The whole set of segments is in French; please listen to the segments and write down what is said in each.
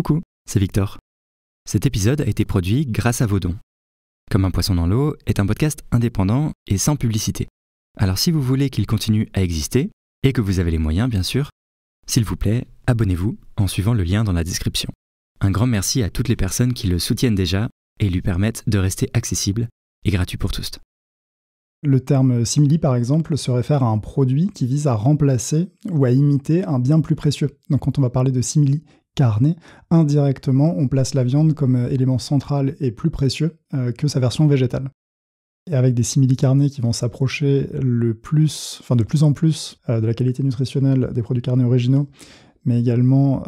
Coucou, c'est Victor. Cet épisode a été produit grâce à vos dons. Comme un poisson dans l'eau est un podcast indépendant et sans publicité. Alors si vous voulez qu'il continue à exister, et que vous avez les moyens bien sûr, s'il vous plaît, abonnez-vous en suivant le lien dans la description. Un grand merci à toutes les personnes qui le soutiennent déjà et lui permettent de rester accessible et gratuit pour tous. Le terme simili, par exemple, se réfère à un produit qui vise à remplacer ou à imiter un bien plus précieux. Donc quand on va parler de simili, carnet, indirectement, on place la viande comme euh, élément central et plus précieux euh, que sa version végétale. Et avec des simili carnets qui vont s'approcher le plus, enfin de plus en plus, euh, de la qualité nutritionnelle des produits carnés originaux, mais également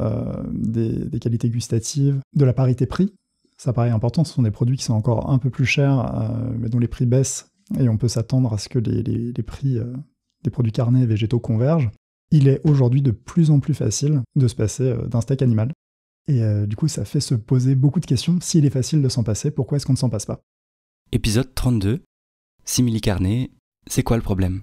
des, qualités gustatives, de la parité prix. Ça paraît important, ce sont des produits qui sont encore un peu plus chers, mais dont les prix baissent, et on peut s'attendre à ce que les, prix des produits carnés et végétaux convergent il est aujourd'hui de plus en plus facile de se passer euh, d'un steak animal. Et euh, du coup, ça fait se poser beaucoup de questions. S'il est facile de s'en passer, pourquoi est-ce qu'on ne s'en passe pas Épisode 32, simili-carné, c'est quoi le problème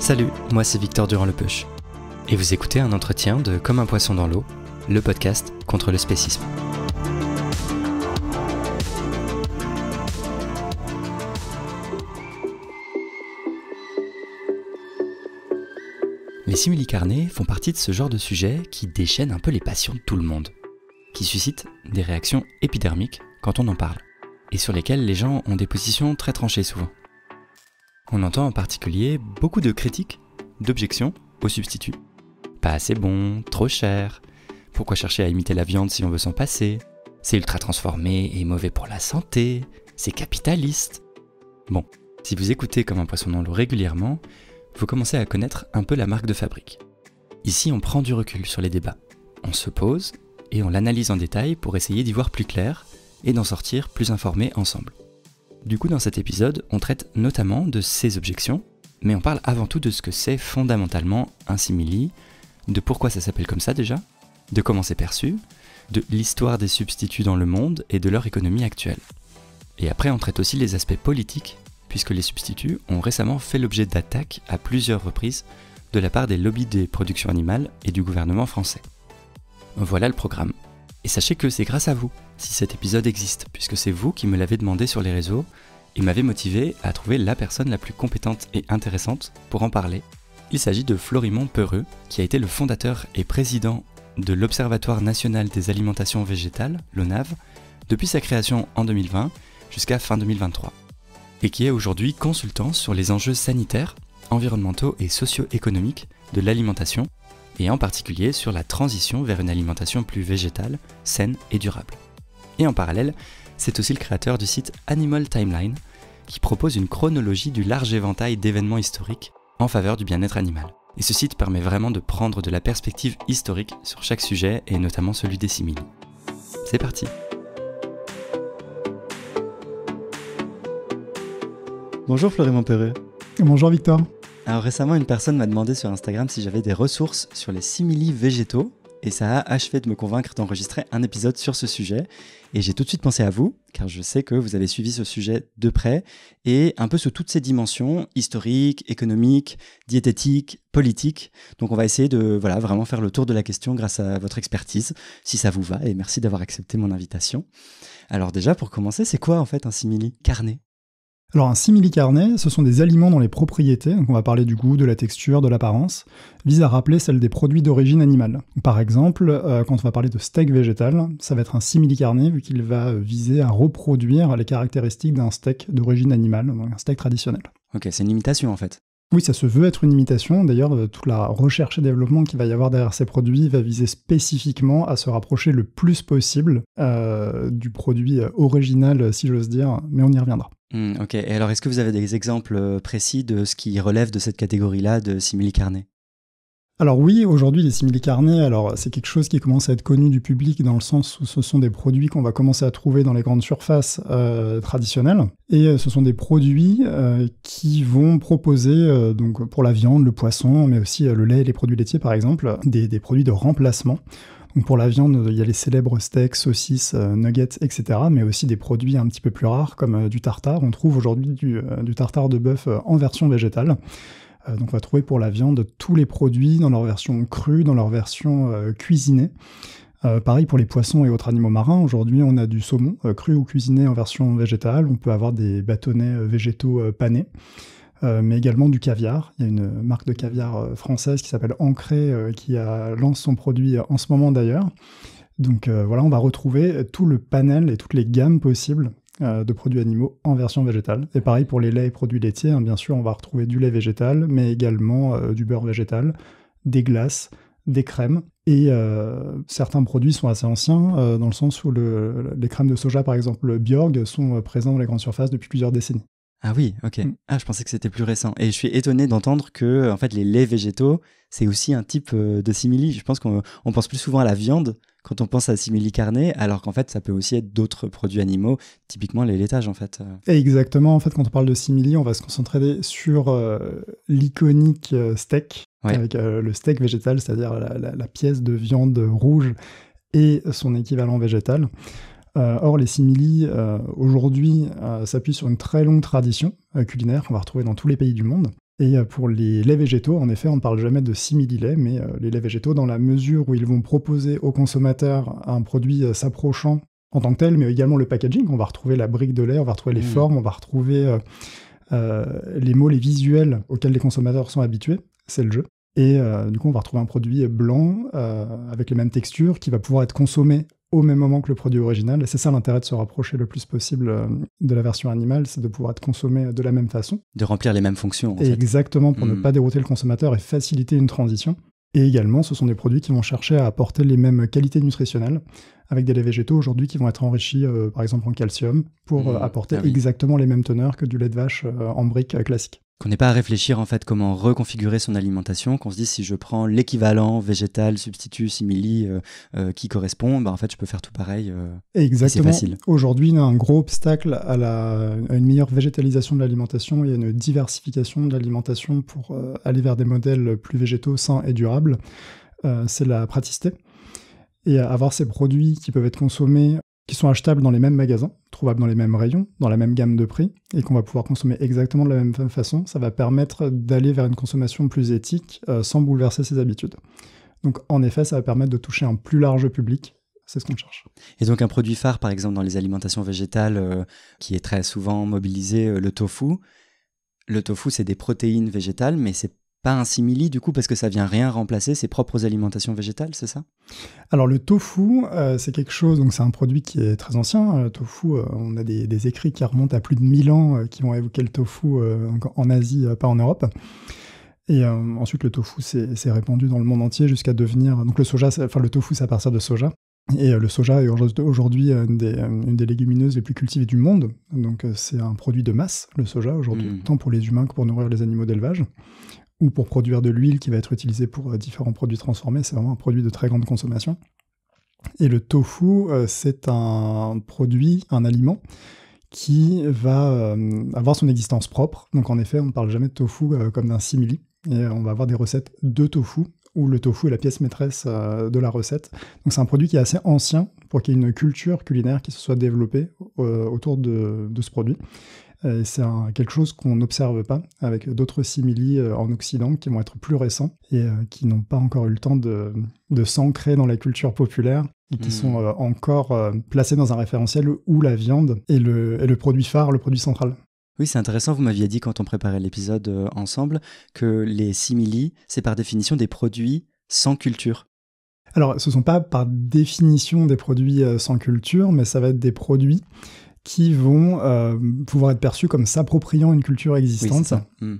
Salut, moi c'est Victor Durand-Lepeuche. Et vous écoutez un entretien de Comme un poisson dans l'eau, le podcast contre le spécisme. Les simulicarnés font partie de ce genre de sujet qui déchaîne un peu les passions de tout le monde, qui suscite des réactions épidermiques quand on en parle, et sur lesquelles les gens ont des positions très tranchées souvent. On entend en particulier beaucoup de critiques, d'objections aux substituts. « Pas assez bon, trop cher, pourquoi chercher à imiter la viande si on veut s'en passer C'est ultra transformé et mauvais pour la santé. C'est capitaliste. Bon, si vous écoutez comme un poisson dans l'eau régulièrement, vous commencez à connaître un peu la marque de fabrique. Ici, on prend du recul sur les débats. On se pose et on l'analyse en détail pour essayer d'y voir plus clair et d'en sortir plus informé ensemble. Du coup, dans cet épisode, on traite notamment de ces objections, mais on parle avant tout de ce que c'est fondamentalement un simili, de pourquoi ça s'appelle comme ça déjà, de comment c'est perçu, de l'histoire des substituts dans le monde et de leur économie actuelle. Et après, on traite aussi les aspects politiques, puisque les substituts ont récemment fait l'objet d'attaques à plusieurs reprises de la part des lobbies des productions animales et du gouvernement français. Voilà le programme. Et sachez que c'est grâce à vous si cet épisode existe, puisque c'est vous qui me l'avez demandé sur les réseaux et m'avez motivé à trouver la personne la plus compétente et intéressante pour en parler. Il s'agit de Florimond Peureux, qui a été le fondateur et président de l'Observatoire national des alimentations végétales, l'ONAV, depuis sa création en 2020 jusqu'à fin 2023, et qui est aujourd'hui consultant sur les enjeux sanitaires, environnementaux et socio-économiques de l'alimentation, et en particulier sur la transition vers une alimentation plus végétale, saine et durable. Et en parallèle, c'est aussi le créateur du site Animal Timeline, qui propose une chronologie du large éventail d'événements historiques en faveur du bien-être animal et ce site permet vraiment de prendre de la perspective historique sur chaque sujet et notamment celui des simili. C'est parti Bonjour Florimond Perret. Bonjour Victor. Alors récemment, une personne m'a demandé sur Instagram si j'avais des ressources sur les simili végétaux et ça a achevé de me convaincre d'enregistrer un épisode sur ce sujet. Et j'ai tout de suite pensé à vous, car je sais que vous avez suivi ce sujet de près, et un peu sous toutes ses dimensions, historiques, économiques, diététiques, politiques. Donc on va essayer de voilà, vraiment faire le tour de la question grâce à votre expertise, si ça vous va, et merci d'avoir accepté mon invitation. Alors déjà, pour commencer, c'est quoi en fait un simili carnet alors un simili-carnet, ce sont des aliments dont les propriétés, donc on va parler du goût, de la texture, de l'apparence, visent à rappeler celles des produits d'origine animale. Par exemple, euh, quand on va parler de steak végétal, ça va être un simili-carnet vu qu'il va euh, viser à reproduire les caractéristiques d'un steak d'origine animale, donc un steak traditionnel. Ok, c'est une imitation en fait. Oui, ça se veut être une imitation. D'ailleurs, euh, toute la recherche et développement qu'il va y avoir derrière ces produits va viser spécifiquement à se rapprocher le plus possible euh, du produit euh, original, si j'ose dire, mais on y reviendra. Hmm, ok, et alors est-ce que vous avez des exemples précis de ce qui relève de cette catégorie-là de simili-carnet alors oui, aujourd'hui les simili alors c'est quelque chose qui commence à être connu du public dans le sens où ce sont des produits qu'on va commencer à trouver dans les grandes surfaces euh, traditionnelles et euh, ce sont des produits euh, qui vont proposer donc pour la viande, le poisson, mais aussi le lait, et les produits laitiers par exemple, des, produits de remplacement. pour la viande, il y a les célèbres steaks, saucisses, nuggets, etc. Mais aussi des produits un petit peu plus rares comme du tartare. On trouve aujourd'hui du tartare de bœuf en version végétale. Euh, donc on va trouver pour la viande tous les produits dans leur version crue, dans leur version euh, cuisinée. Euh, pareil pour les poissons et autres animaux marins. Aujourd'hui, on a du saumon cru ou cuisiné en version végétale. On peut avoir des bâtonnets végétaux panés, mais également du caviar. Il y a une marque de caviar française qui s'appelle Ancré qui a, lance son produit en ce moment d'ailleurs. Donc voilà, on va retrouver tout le panel et toutes les gammes possibles euh, de produits animaux en version végétale. Et pareil pour les laits et produits laitiers, hein. bien sûr, on va retrouver du lait végétal, mais également euh, du beurre végétal, des glaces, des crèmes. Et euh, certains produits sont assez anciens, dans le sens où les crèmes de soja, par exemple, le Björg, sont présents dans les grandes surfaces depuis plusieurs décennies. Ah oui, ok. Mm. Ah, je pensais que c'était plus récent. Et je suis étonné d'entendre que, en fait, les laits végétaux, c'est aussi un type de simili. Je pense qu'on pense plus souvent à la viande, quand on pense à simili carné, alors qu'en fait, ça peut aussi être d'autres produits animaux, typiquement les laitages en fait. Exactement, en fait, quand on parle de simili, on va se concentrer sur euh, l'iconique euh, steak, avec euh, le steak végétal, c'est-à-dire la, pièce de viande rouge et son équivalent végétal. or, les simili, aujourd'hui, s'appuient sur une très longue tradition culinaire qu'on va retrouver dans tous les pays du monde. Et euh, pour les laits végétaux, en effet, on ne parle jamais de simili-laits, mais euh, les laits végétaux, dans la mesure où ils vont proposer aux consommateurs un produit euh, s'approchant en tant que tel, mais également le packaging, on va retrouver la brique de lait, on va retrouver les mmh. formes, on va retrouver les mots, les visuels auxquels les consommateurs sont habitués, c'est le jeu. Et du coup, on va retrouver un produit blanc avec les mêmes textures qui va pouvoir être consommé au même moment que le produit original. Et c'est ça l'intérêt de se rapprocher le plus possible euh, de la version animale, c'est de pouvoir être consommé de la même façon. De remplir les mêmes fonctions. Exactement, pour ne hmm. pas dérouter le consommateur et faciliter une transition. Et également, ce sont des produits qui vont chercher à apporter les mêmes qualités nutritionnelles, avec des laits végétaux aujourd'hui qui vont être enrichis, euh, par exemple en calcium, pour hmm. euh, apporter ah exactement les mêmes teneurs que du lait de vache en brique classique qu'on n'ait pas à réfléchir en fait comment reconfigurer son alimentation, qu'on se dise si je prends l'équivalent végétal, substitut, simili euh, euh, qui correspond, bah en fait je peux faire tout pareil. Euh, c'est facile. Aujourd'hui, un gros obstacle à, la, à une meilleure végétalisation de l'alimentation et à une diversification de l'alimentation pour aller vers des modèles plus végétaux, sains et durables, c'est la praticité. Et avoir ces produits qui peuvent être consommés qui sont achetables dans les mêmes magasins, trouvables dans les mêmes rayons, dans la même gamme de prix, et qu'on va pouvoir consommer exactement de la même façon, ça va permettre d'aller vers une consommation plus éthique euh, sans bouleverser ses habitudes. Donc en effet, ça va permettre de toucher un plus large public. C'est ce qu'on cherche. Et donc un produit phare, par exemple, dans les alimentations végétales, euh, qui est très souvent mobilisé, euh, le tofu. Le tofu, c'est des protéines végétales, mais c'est pas un simili du coup parce que ça vient rien remplacer ses propres alimentations végétales, c'est ça Alors le tofu, euh, c'est quelque chose, donc c'est un produit qui est très ancien. Hein, le tofu, euh, on a des, écrits qui remontent à plus de 1000 ans euh, qui vont évoquer le tofu en Asie, pas en Europe. Et ensuite le tofu s'est répandu dans le monde entier jusqu'à devenir donc le soja, enfin le tofu c'est à partir de soja. Et le soja est aujourd'hui une des, légumineuses les plus cultivées du monde. Donc c'est un produit de masse, le soja, aujourd'hui, mmh. tant pour les humains que pour nourrir les animaux d'élevage ou pour produire de l'huile qui va être utilisée pour euh, différents produits transformés. C'est vraiment un produit de très grande consommation. Et le tofu, euh, c'est un produit, un aliment qui va euh, avoir son existence propre. Donc en effet, on ne parle jamais de tofu comme d'un simili. Et on va avoir des recettes de tofu, où le tofu est la pièce maîtresse de la recette. Donc c'est un produit qui est assez ancien pour qu'il y ait une culture culinaire qui se soit développée autour de, de ce produit. Euh, c'est quelque chose qu'on n'observe pas avec d'autres simili euh, en Occident qui vont être plus récents et euh, qui n'ont pas encore eu le temps de, s'ancrer dans la culture populaire et qui hmm. sont encore placés dans un référentiel où la viande est le, produit phare, le produit central. Oui, c'est intéressant. Vous m'aviez dit quand on préparait l'épisode ensemble que les simili, c'est par définition des produits sans culture. Alors, ce ne sont pas par définition des produits sans culture, mais ça va être des produits qui vont euh, pouvoir être perçus comme s'appropriant une culture existante. Hmm.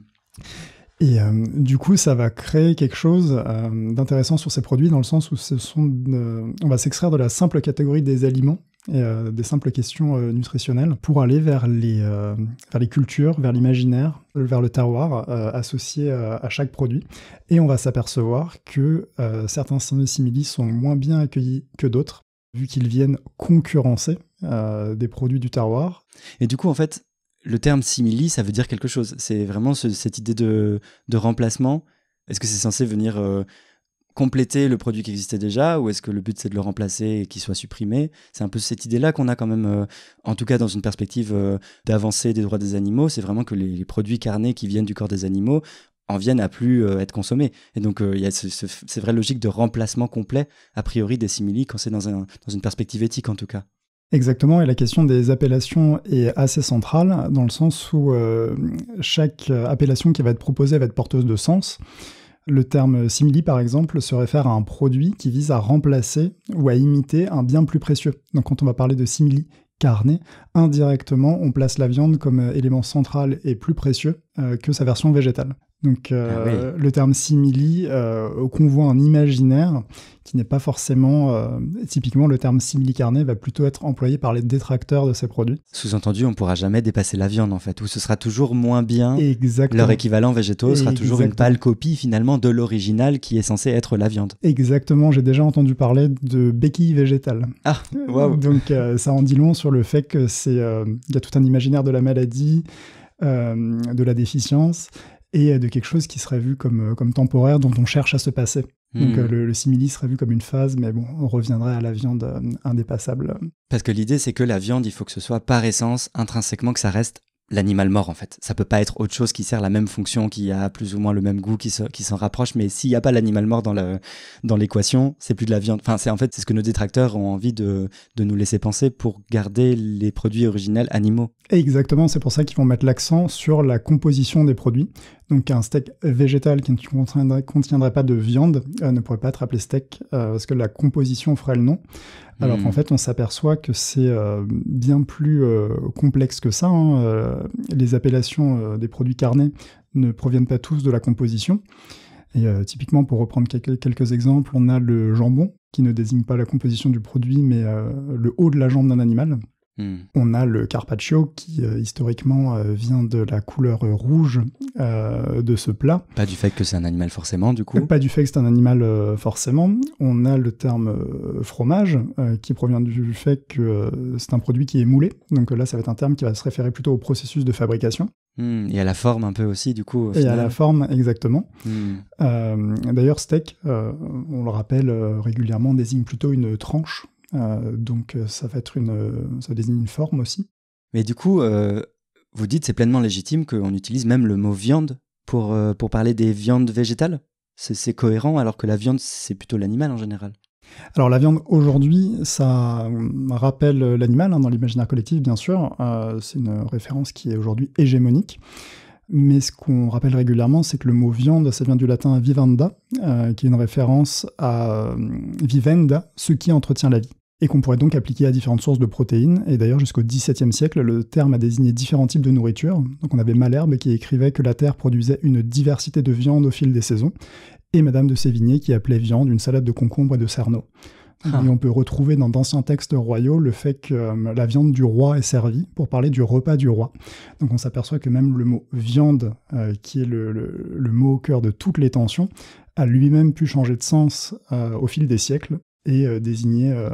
et euh, du coup, ça va créer quelque chose euh, d'intéressant sur ces produits dans le sens où ce sont on va s'extraire de la simple catégorie des aliments et des simples questions nutritionnelles pour aller vers les, vers les cultures, vers l'imaginaire, vers le terroir associé à chaque produit. Et on va s'apercevoir que certains simili sont moins bien accueillis que d'autres, vu qu'ils viennent concurrencer euh, des produits du terroir. Et du coup, en fait, le terme simili, ça veut dire quelque chose. C'est vraiment cette idée de, remplacement. Est-ce que c'est censé venir euh, compléter le produit qui existait déjà ou est-ce que le but c'est de le remplacer et qu'il soit supprimé C'est un peu cette idée-là qu'on a quand même, euh, en tout cas dans une perspective d'avancée des droits des animaux, c'est vraiment que les, produits carnés qui viennent du corps des animaux en viennent à plus être consommés. Et donc il y a cette vraie logique de remplacement complet, a priori, des simili quand c'est dans une perspective éthique en tout cas. Exactement, et la question des appellations est assez centrale, dans le sens où euh, chaque appellation qui va être proposée va être porteuse de sens. Le terme simili, par exemple, se réfère à un produit qui vise à remplacer ou à imiter un bien plus précieux. Donc quand on va parler de simili carné, indirectement, on place la viande comme euh, élément central et plus précieux euh, que sa version végétale. Donc euh, ah le terme simili convoit euh, un imaginaire qui n'est pas forcément typiquement le terme simili carné va plutôt être employé par les détracteurs de ces produits. Sous-entendu, on ne pourra jamais dépasser la viande en fait, ou ce sera toujours moins bien. Exactement. Leur équivalent végétaux sera toujours une pâle copie finalement de l'original qui est censé être la viande. Exactement, j'ai déjà entendu parler de béquille végétale. Ah, waouh. Donc ça en dit long sur le fait que c'est il y a tout un imaginaire de la maladie. Euh, de la déficience et de quelque chose qui serait vu comme, euh, comme temporaire, dont on cherche à se passer. Hmm. Donc euh, le, le, simili serait vu comme une phase, mais bon, on reviendrait à la viande indépassable. Parce que l'idée, c'est que la viande, il faut que ce soit par essence, intrinsèquement, que ça reste l'animal mort en fait. Ça peut pas être autre chose qui sert la même fonction, qui a plus ou moins le même goût, qui s'en rapproche. Mais s'il n'y a pas l'animal mort dans l'équation, dans c'est plus de la viande. Enfin, c'est en fait c'est ce que nos détracteurs ont envie de, de, nous laisser penser pour garder les produits originels animaux. Exactement, c'est pour ça qu'ils vont mettre l'accent sur la composition des produits. Donc un steak végétal qui ne contiendrait, pas de viande euh, ne pourrait pas être appelé steak euh, parce que la composition ferait le nom. Alors en qu'en hmm. fait, on s'aperçoit que c'est euh, bien plus complexe que ça. Hein. les appellations des produits carnés ne proviennent pas tous de la composition. Et typiquement, pour reprendre quelques exemples, on a le jambon qui ne désigne pas la composition du produit mais le haut de la jambe d'un animal. On a le carpaccio qui euh, historiquement euh, vient de la couleur rouge euh, de ce plat. Pas du fait que c'est un animal forcément du coup. Pas du fait que c'est un animal forcément. On a le terme fromage qui provient du fait que c'est un produit qui est moulé. Donc là ça va être un terme qui va se référer plutôt au processus de fabrication. Hmm, et à la forme un peu aussi, du coup. et à la forme, exactement. Hmm. D'ailleurs, steak, on le rappelle régulièrement, désigne plutôt une tranche euh, donc euh, ça va être une, euh, désigne une forme aussi. Mais du coup, vous dites c'est pleinement légitime qu'on utilise même le mot viande pour, pour parler des viandes végétales c'est cohérent alors que la viande, c'est plutôt l'animal en général. Alors la viande aujourd'hui, ça rappelle l'animal hein, dans l'imaginaire collectif, bien sûr. c'est une référence qui est aujourd'hui hégémonique. Mais ce qu'on rappelle régulièrement, c'est que le mot viande, ça vient du latin vivanda, qui est une référence à vivenda, ce qui entretient la vie et qu'on pourrait donc appliquer à différentes sources de protéines. Et d'ailleurs, jusqu'au XVIIe siècle, le terme a désigné différents types de nourriture. Donc on avait Malherbe qui écrivait que la terre produisait une diversité de viande au fil des saisons, et Madame de Sévigné qui appelait viande une salade de concombre et de cerneau. Ah. Et on peut retrouver dans d'anciens textes royaux le fait que euh, la viande du roi est servie pour parler du repas du roi. Donc on s'aperçoit que même le mot viande, euh, qui est le, mot au cœur de toutes les tensions, a lui-même pu changer de sens euh, au fil des siècles et euh, désigner euh,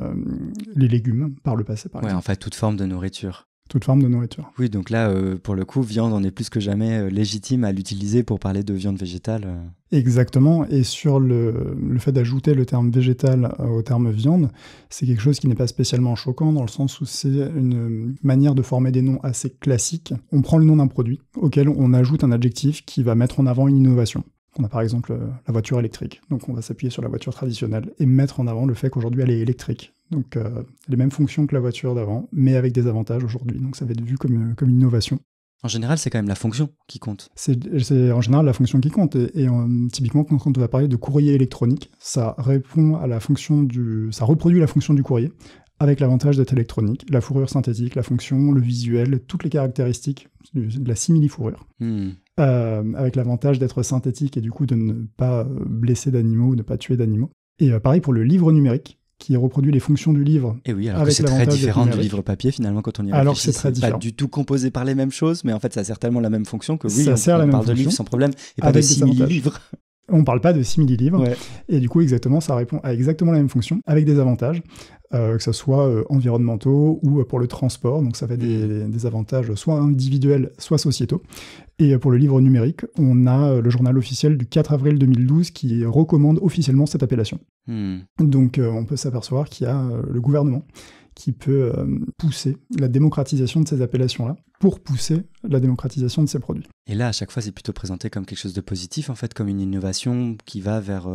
les légumes par le passé. Par ouais, en fait, toute forme de nourriture. Toute forme de nourriture. Oui, donc là, euh, pour le coup, viande, on est plus que jamais légitime à l'utiliser pour parler de viande végétale. Exactement, et sur le, le fait d'ajouter le terme végétal au terme viande, c'est quelque chose qui n'est pas spécialement choquant, dans le sens où c'est une manière de former des noms assez classiques. On prend le nom d'un produit auquel on ajoute un adjectif qui va mettre en avant une innovation. On a par exemple euh, la voiture électrique, donc on va s'appuyer sur la voiture traditionnelle et mettre en avant le fait qu'aujourd'hui elle est électrique. Donc euh, les mêmes fonctions que la voiture d'avant, mais avec des avantages aujourd'hui. Donc ça va être vu comme, euh, une innovation. En général, c'est quand même la fonction qui compte. C'est en général la fonction qui compte. Et, typiquement, quand on va parler de courrier électronique, ça répond à la fonction du, ça reproduit la fonction du courrier avec l'avantage d'être électronique, la fourrure synthétique, la fonction, le visuel, toutes les caractéristiques de la simili-fourrure. Hmm. Euh, avec l'avantage d'être synthétique et du coup de ne pas euh, blesser d'animaux, de ne pas tuer d'animaux. Et euh, pareil pour le livre numérique, qui reproduit les fonctions du livre. Et oui, alors c'est très différent du livre papier finalement quand on y alors Alors c'est très différent. Pas du tout composé par les mêmes choses, mais en fait ça sert tellement la même fonction que oui, on, parle de livre sans problème et pas de simili livres. On parle pas de simili livres Et du coup, exactement, ça répond à exactement la même fonction avec des avantages. Euh, que ce soit euh, environnementaux ou euh, pour le transport. Donc ça fait des, mm-hmm. avantages soit individuels, soit sociétaux. Et pour le livre numérique, on a le journal officiel du 4 avril 2012 qui recommande officiellement cette appellation. Mm. Donc on peut s'apercevoir qu'il y a le gouvernement qui peut pousser la démocratisation de ces appellations-là pour pousser la démocratisation de ces produits. Et là, à chaque fois, c'est plutôt présenté comme quelque chose de positif, en fait, comme une innovation qui va vers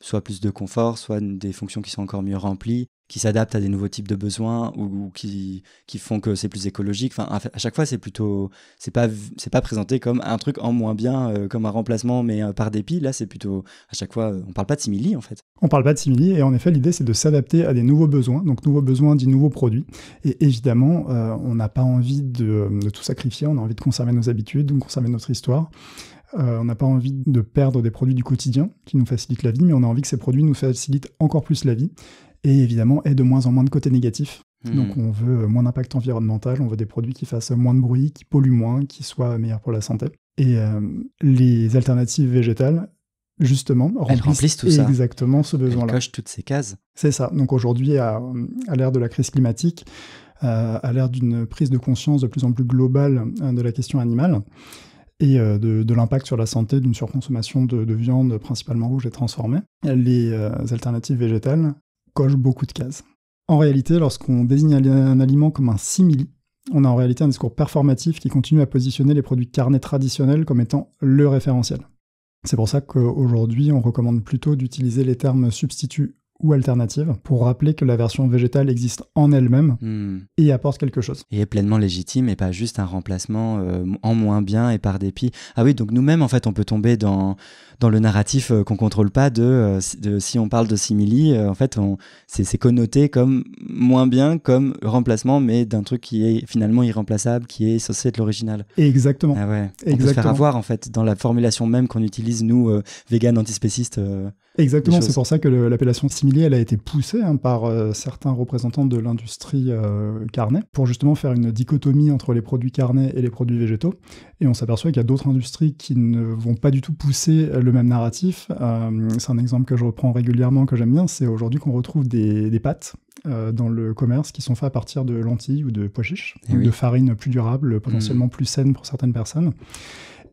soit plus de confort, soit des fonctions qui sont encore mieux remplies, qui s'adaptent à des nouveaux types de besoins ou, qui, font que c'est plus écologique. Enfin, à, chaque fois, c'est plutôt, c'est pas, pas présenté comme un truc en moins bien, euh, comme un remplacement, mais euh, par dépit. Là, c'est plutôt, à chaque fois, euh, on parle pas de simili en fait. On parle pas de simili et en effet, l'idée c'est de s'adapter à des nouveaux besoins. Donc, nouveaux besoins dit nouveaux produits. Et évidemment, on n'a pas envie de, tout sacrifier. On a envie de conserver nos habitudes, de conserver notre histoire. on n'a pas envie de perdre des produits du quotidien qui nous facilitent la vie, mais on a envie que ces produits nous facilitent encore plus la vie et évidemment est de moins en moins de côté négatif. Hmm. Donc on veut euh, moins d'impact environnemental, on veut des produits qui fassent moins de bruit, qui polluent moins, qui soient meilleurs pour la santé. Et euh, les alternatives végétales, justement, remplissent, tout ça. exactement ce besoin-là. toutes ces cases. C'est ça. Donc aujourd'hui, à, l'ère de la crise climatique, euh, à l'ère d'une prise de conscience de plus en plus globale de la question animale, et de, l'impact sur la santé d'une surconsommation de, viande principalement rouge et transformée. Les alternatives végétales coche beaucoup de cases. En réalité, lorsqu'on désigne un aliment comme un simili, on a en réalité un discours performatif qui continue à positionner les produits carnets traditionnels comme étant le référentiel. C'est pour ça qu'aujourd'hui, on recommande plutôt d'utiliser les termes substituts ou alternative pour rappeler que la version végétale existe en elle-même hmm. et apporte quelque chose. Et est pleinement légitime et pas juste un remplacement euh, en moins bien et par dépit. Ah oui, donc nous-mêmes, en fait, on peut tomber dans, dans le narratif euh, qu'on contrôle pas de, euh, de, si on parle de simili, en fait, c'est connoté comme moins bien, comme remplacement, mais d'un truc qui est finalement irremplaçable, qui est censé être l'original. Exactement. Ah ouais. Exactement. On peut se faire avoir, en fait, dans la formulation même qu'on utilise, nous, vegan antispécistes. Exactement, c'est pour ça que l'appellation elle a été poussée hein, par euh, certains représentants de l'industrie euh, carnet pour justement faire une dichotomie entre les produits carnets et les produits végétaux. Et on s'aperçoit qu'il y a d'autres industries qui ne vont pas du tout pousser le même narratif. Euh, c'est un exemple que je reprends régulièrement, que j'aime bien. C'est aujourd'hui qu'on retrouve des, pâtes euh, dans le commerce qui sont faites à partir de lentilles ou de pois chiches, eh de farine plus durable, potentiellement mm. plus saine pour certaines personnes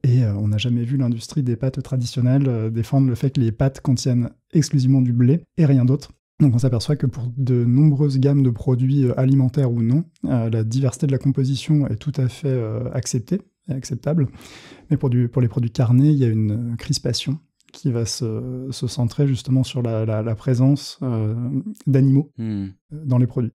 et euh, on n'a jamais vu l'industrie des pâtes traditionnelles euh, défendre le fait que les pâtes contiennent exclusivement du blé et rien d'autre. Donc on s'aperçoit que pour de nombreuses gammes de produits euh, alimentaires ou non, la diversité de la composition est tout à fait acceptée et acceptable. Mais pour, les produits carnés, il y a une crispation qui va se, centrer justement sur la, présence d'animaux hmm. dans les produits.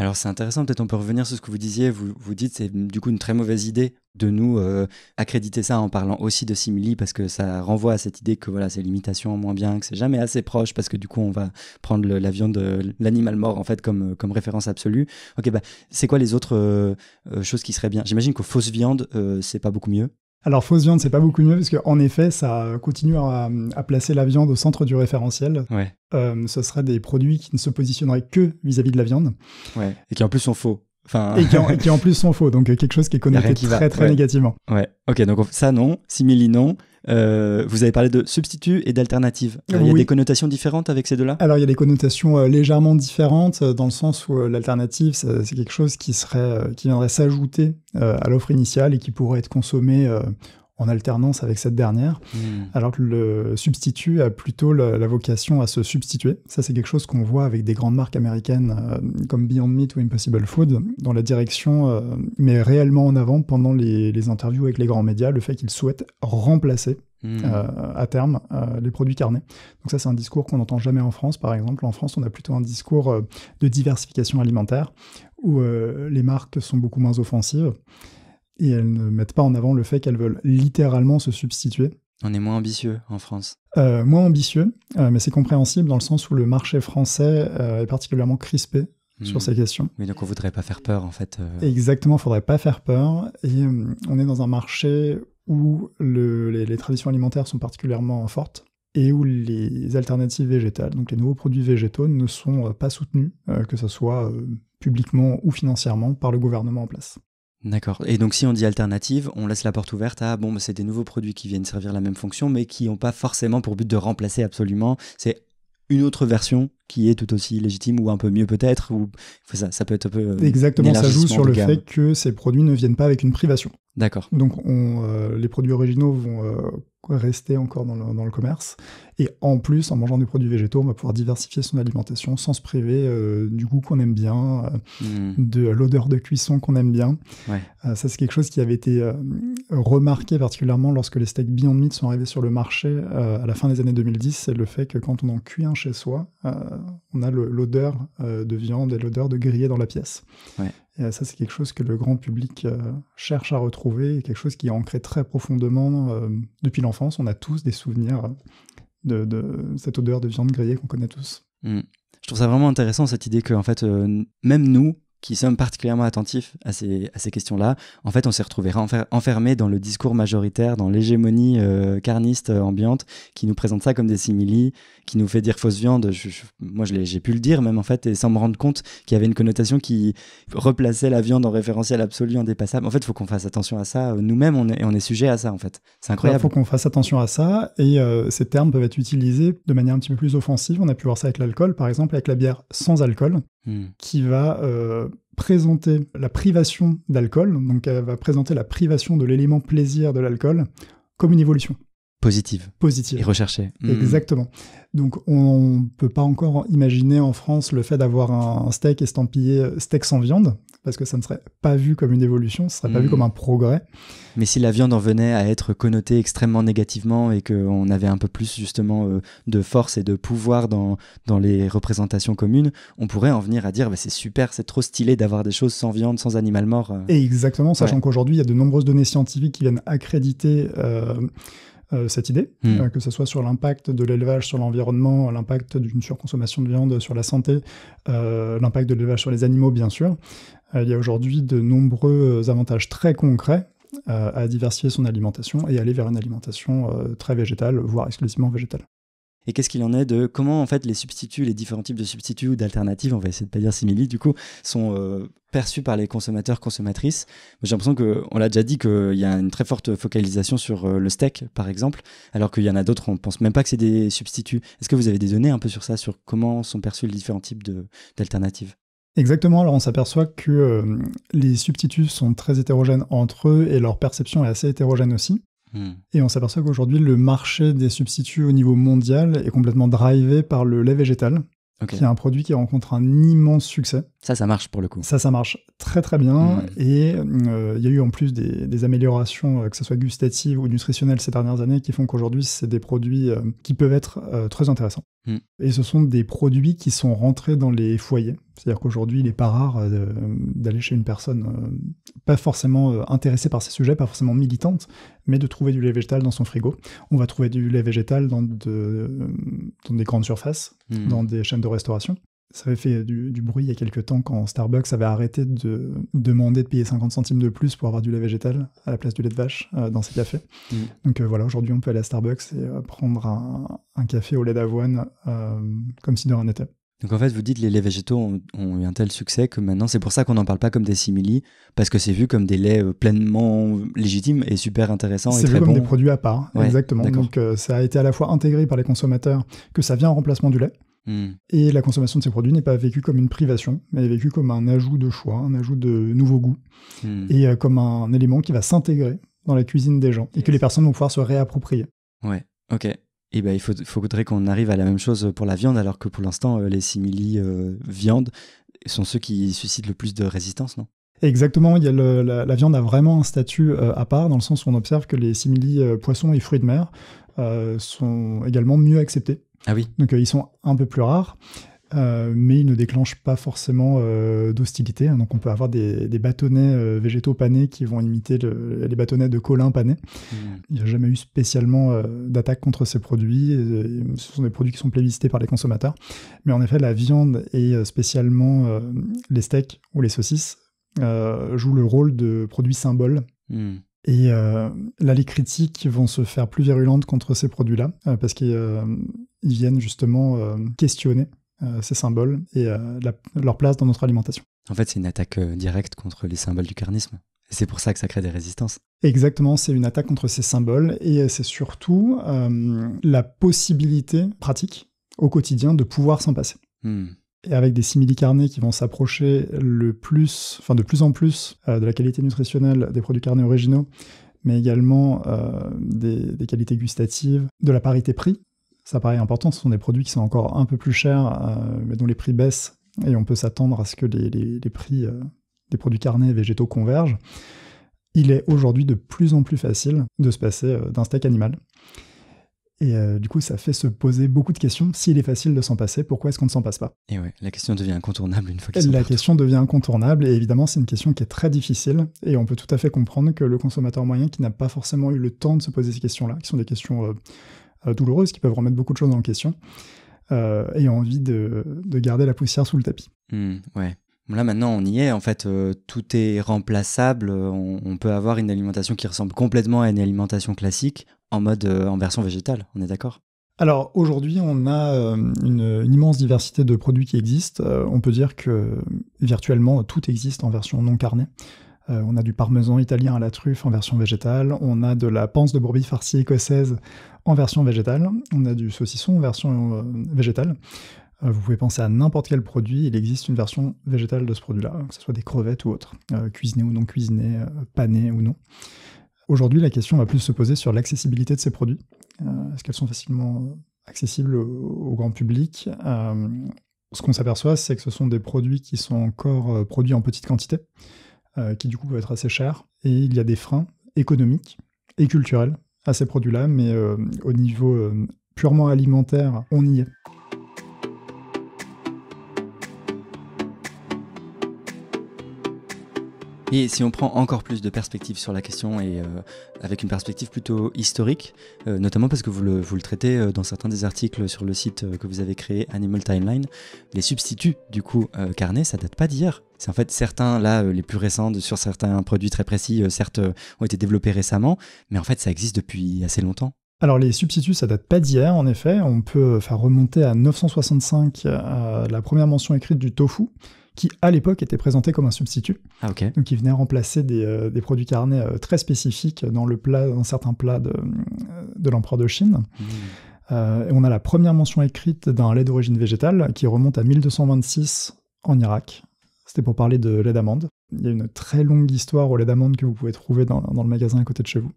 Alors c'est intéressant, peut-être on peut revenir sur ce que vous disiez. Vous, vous dites c'est du coup une très mauvaise idée de nous euh, accréditer ça en parlant aussi de simili parce que ça renvoie à cette idée que voilà c'est l'imitation moins bien, que c'est jamais assez proche parce que du coup on va prendre l'avion de l'animal mort en fait comme, comme référence absolue. Ok bah c'est quoi les autres euh, euh, choses qui seraient bien J'imagine qu'aux fausses viandes c'est pas beaucoup mieux. Alors fausse viande, c'est pas beaucoup mieux parce en effet, ça continue à, placer la viande au centre du référentiel. Ouais. Euh, ce seraient des produits qui ne se positionneraient que vis-à-vis de la viande. Et qui en plus sont faux. Et, qui en, plus sont faux, donc euh, quelque chose qui est connoté très très négativement. Ouais, ok, donc ça non, simili non. Euh, vous avez parlé de substitut et d'alternative. Euh, il y a des connotations différentes avec ces deux-là Alors il y a des connotations légèrement différentes dans le sens où l'alternative c'est quelque chose qui, serait, qui viendrait s'ajouter à l'offre initiale et qui pourrait être consommé en alternance avec cette dernière, hmm. alors que le substitut a plutôt la, vocation à se substituer. Ça, c'est quelque chose qu'on voit avec des grandes marques américaines euh, comme Beyond Meat ou Impossible Food, dans la direction, euh, mais réellement en avant pendant les, interviews avec les grands médias, le fait qu'ils souhaitent remplacer. Hmm. Euh, à terme, les produits carnés. Donc ça, c'est un discours qu'on n'entend jamais en France, par exemple. En France, on a plutôt un discours de diversification alimentaire, où les marques sont beaucoup moins offensives et elles ne mettent pas en avant le fait qu'elles veulent littéralement se substituer. On est moins ambitieux en France. Euh, moins ambitieux, euh, mais c'est compréhensible dans le sens où le marché français euh, est particulièrement crispé hmm. sur ces questions. Mais donc on voudrait pas faire peur en fait. Exactement, faudrait pas faire peur. Et on est dans un marché où les, traditions alimentaires sont particulièrement fortes et où les alternatives végétales, donc les nouveaux produits végétaux, ne sont pas soutenus, que ce soit publiquement ou financièrement, par le gouvernement en place. D'accord. Et donc si on dit alternative, on laisse la porte ouverte à bon, bah, c'est des nouveaux produits qui viennent servir la même fonction, mais qui n'ont pas forcément pour but de remplacer absolument. C'est une autre version qui est tout aussi légitime ou un peu mieux peut-être. Ou ça, ça peut être un peu. Euh, Exactement. Ça joue sur le fait que ces produits ne viennent pas avec une privation. D'accord. Donc on, euh, les produits originaux vont euh, rester encore dans le, commerce. Et en plus, en mangeant des produits végétaux, on va pouvoir diversifier son alimentation sans se priver euh, du goût qu'on aime bien, mmh. de l'odeur de cuisson qu'on aime bien. Euh, ça, c'est quelque chose qui avait été euh, remarqué particulièrement lorsque les steaks Beyond Meat sont arrivés sur le marché à la fin des années 2010. C'est le fait que quand on en cuit un chez soi, on a l'odeur de viande et l'odeur de grillé dans la pièce. Et ça, c'est quelque chose que le grand public euh, cherche à retrouver, quelque chose qui est ancré très profondément euh, depuis l'enfance. On a tous des souvenirs euh, de, cette odeur de viande grillée qu'on connaît tous. Mm. Je trouve ça vraiment intéressant cette idée que en fait, même nous, qui sommes particulièrement attentifs à ces, à ces questions-là, en fait, on s'est retrouvé enfermé dans le discours majoritaire, dans l'hégémonie euh, carniste euh, ambiante, qui nous présente ça comme des simili, qui nous fait dire fausse viande. Moi je, moi, j'ai pu le dire même, en fait, et sans me rendre compte qu'il y avait une connotation qui replaçait la viande en référentiel absolu, indépassable. En fait, il faut qu'on fasse attention à ça. Euh, nous-mêmes, on est, on est sujet à ça, en fait. C'est incroyable. Il faut qu'on fasse attention à ça, et ces termes peuvent être utilisés de manière un petit peu plus offensive. On a pu voir ça avec l'alcool, par exemple, avec la bière sans alcool, hmm. qui va présenter la privation d'alcool, donc elle va présenter la privation de l'élément plaisir de l'alcool comme une évolution. Positive. Positive. Et recherchée. Hmm. Exactement. Donc, on ne peut pas encore imaginer en France le fait d'avoir un steak estampillé steak sans viande, parce que ça ne serait pas vu comme une évolution, ce serait pas vu hmm. comme un progrès. Mais si la viande en venait à être connotée extrêmement négativement et qu'on avait un peu plus justement euh, de force et de pouvoir dans, dans les représentations communes, on pourrait en venir à dire bah, c'est super, c'est trop stylé d'avoir des choses sans viande, sans animal mort. Et euh. exactement, sachant qu'aujourd'hui il y a de nombreuses données scientifiques qui viennent accréditer euh, euh, cette idée, hmm. euh, que ce soit sur l'impact de l'élevage sur l'environnement, l'impact d'une surconsommation de viande sur la santé, euh, l'impact de l'élevage sur les animaux, bien sûr. il y a aujourd'hui de nombreux avantages très concrets à diversifier son alimentation et aller vers une alimentation très végétale, voire exclusivement végétale et qu'est-ce qu'il en est de comment en fait les substituts, les différents types de substituts ou d'alternatives, on va essayer de pas dire simili du coup, sont euh, perçus par les consommateurs, consommatrices. J'ai l'impression qu'on l'a déjà dit qu'il euh, y a une très forte focalisation sur euh, le steak par exemple, alors qu'il y en a d'autres, on pense même pas que c'est des substituts. Est-ce que vous avez des données un peu sur ça, sur comment sont perçus les différents types d'alternatives Exactement, alors on s'aperçoit que les substituts sont très hétérogènes entre eux et leur perception est assez hétérogène aussi. Hmm. Et on s'aperçoit qu'aujourd'hui, le marché des substituts au niveau mondial est complètement drivé par le lait végétal, qui est un produit qui rencontre un immense succès. Ça, ça marche pour le coup. Ça, ça marche très très bien. Hmm. Et euh, il y a eu en plus des, améliorations, euh, que ce soit gustatives ou nutritionnelles ces dernières années, qui font qu'aujourd'hui, c'est des produits euh, qui peuvent être très intéressants. Hmm. Et ce sont des produits qui sont rentrés dans les foyers c'est-à-dire qu'aujourd'hui, il n'est pas rare euh, d'aller chez une personne euh, pas forcément euh, intéressée par ces sujets, pas forcément militante, mais de trouver du lait végétal dans son frigo. On va trouver du lait végétal dans, de, des grandes surfaces, hmm. dans des chaînes de restauration. Ça avait fait du, bruit il y a quelques temps quand Starbucks avait arrêté de demander de payer 50 centimes de plus pour avoir du lait végétal à la place du lait de vache dans ses cafés. Hmm. Donc voilà, aujourd'hui on peut aller à Starbucks et prendre un, un, café au lait d'avoine comme si de rien n'était. Donc en fait, vous dites les laits végétaux ont, eu un tel succès que maintenant c'est pour ça qu'on n'en parle pas comme des simili, parce que c'est vu comme des laits euh, pleinement légitimes et super intéressants. C'est vu comme des produits à part, hein. exactement. Donc euh, ça a été à la fois intégré par les consommateurs que ça vient en remplacement du lait, hmm. et la consommation de ces produits n'est pas vécue comme une privation, mais est vécue comme un ajout de choix, un ajout de nouveaux goûts, hmm. et euh, comme un élément qui va s'intégrer dans la cuisine des gens, et que les personnes vont pouvoir se réapproprier. Ouais, ok. Eh ben, il faut, faudrait qu'on arrive à la même chose pour la viande, alors que pour l'instant, euh, les simili euh, viande sont ceux qui suscitent le plus de résistance, non Exactement, il y a la, viande a vraiment un statut euh, à part, dans le sens où on observe que les simili poisson poissons et fruits de mer sont également mieux acceptés. Ah oui. Donc ils sont un peu plus rares. Euh, mais ils ne déclenchent pas forcément euh, d'hostilité. Hein. Donc on peut avoir des, bâtonnets euh, végétaux panés qui vont imiter les bâtonnets de Colin panés. Mmh. Il n'y a jamais eu spécialement d'attaque contre ces produits. ce sont des produits qui sont plébiscités par les consommateurs. Mais en effet, la viande et spécialement les steaks ou les saucisses jouent le rôle de produits symboles. Mmh. Et là, les critiques vont se faire plus virulentes contre ces produits-là, parce qu'ils viennent justement questionner euh, ces symboles et euh, leur place dans notre alimentation. En fait, c'est une attaque euh, directe contre les symboles du carnisme. Et c'est pour ça que ça crée des résistances. Exactement, c'est une attaque contre ces symboles et c'est surtout la possibilité pratique au quotidien de pouvoir s'en passer. Hmm. et avec des simili-carnés qui vont s'approcher le plus, enfin de plus en plus, de la qualité nutritionnelle des produits carnés originaux, mais également des, qualités gustatives, de la parité prix ça paraît important. Ce sont des produits qui sont encore un peu plus chers, euh, mais dont les prix baissent et on peut s'attendre à ce que les, prix euh, des produits carnés et végétaux convergent. Il est aujourd'hui de plus en plus facile de se passer euh, d'un steak animal. Et du coup, ça fait se poser beaucoup de questions. S'il est facile de s'en passer, pourquoi est-ce qu'on ne s'en passe pas Et oui, la question devient incontournable une fois que La question devient incontournable, et évidemment, c'est une question qui est très difficile, et on peut tout à fait comprendre que le consommateur moyen qui n'a pas forcément eu le temps de se poser ces questions-là, qui sont des questions euh, douloureuses qui peuvent remettre beaucoup de choses en question euh, et envie de, garder la poussière sous le tapis. Hmm, ouais. Là maintenant on y est, en fait euh, tout est remplaçable, on, peut avoir une alimentation qui ressemble complètement à une alimentation classique en mode en version végétale, on est d'accord alors aujourd'hui, on a une, une, immense diversité de produits qui existent. on peut dire que virtuellement tout existe en version non carnée. Euh, on a du parmesan italien à la truffe en version végétale, on a de la panse de brebis farcie écossaise en version végétale, on a du saucisson en version euh, végétale. Euh, vous pouvez penser à n'importe quel produit, il existe une version végétale de ce produit-là, que ce soit des crevettes ou autres, cuisinées ou non cuisinées, panées ou non. Aujourd'hui, la question va plus se poser sur l'accessibilité de ces produits. Est-ce qu'elles sont facilement accessibles au, au grand public Ce qu'on s'aperçoit, c'est que ce sont des produits qui sont encore produits en petite quantité. Euh, qui du coup peut être assez cher, Et il y a des freins économiques et culturels à ces produits-là, mais euh, au niveau euh, purement alimentaire, on y est. Et si on prend encore plus de perspective sur la question et euh, avec une perspective plutôt historique, euh, notamment parce que vous le, traitez euh, dans certains des articles sur le site que vous avez créé, Animal Timeline, les substituts du coup carnés, ça date pas d'hier. C'est en fait certains, là, les plus récents, sur certains produits très précis, certes, ont été développés récemment, mais en fait, ça existe depuis assez longtemps. Alors les substituts, ça date pas d'hier, en effet. On peut faire remonter à 965 la première mention écrite du tofu, qui à l'époque était présenté comme un substitut. qui ah, Donc il venait remplacer des, euh, produits carnés euh, très spécifiques dans, le plat, dans certains plats de, l'empereur de Chine. Hmm. Euh, on a la première mention écrite d'un lait d'origine végétale qui remonte à 1226 en Irak. C'était pour parler de lait d'amande. Il y a une très longue histoire au lait d'amande que vous pouvez trouver dans, le magasin à côté de chez vous.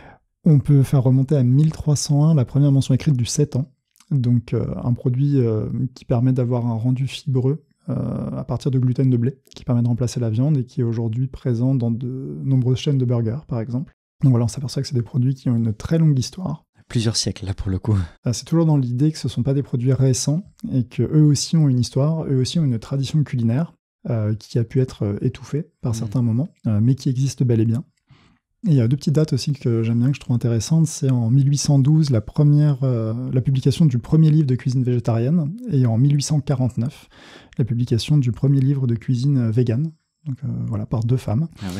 on peut faire remonter à 1301 la première mention écrite du 7 ans. Donc un produit qui permet d'avoir un rendu fibreux euh, à partir de gluten de blé, qui permet de remplacer la viande et qui est aujourd'hui présent dans de nombreuses chaînes de burgers, par exemple. Donc voilà, on s'aperçoit que c'est des produits qui ont une très longue histoire. Plusieurs siècles, là, pour le coup. Euh, c'est toujours dans l'idée que ce ne sont pas des produits récents et qu'eux aussi ont une histoire, eux aussi ont une tradition culinaire euh, qui a pu être étouffée par mm. certains moments, mais qui existe bel et bien. Et il y a deux petites dates aussi que j'aime bien, que je trouve intéressantes. C'est en 1812, la, première, la publication du premier livre de cuisine végétarienne, et en 1849, la publication du premier livre de cuisine vegan, donc, euh, voilà, par deux femmes. Ah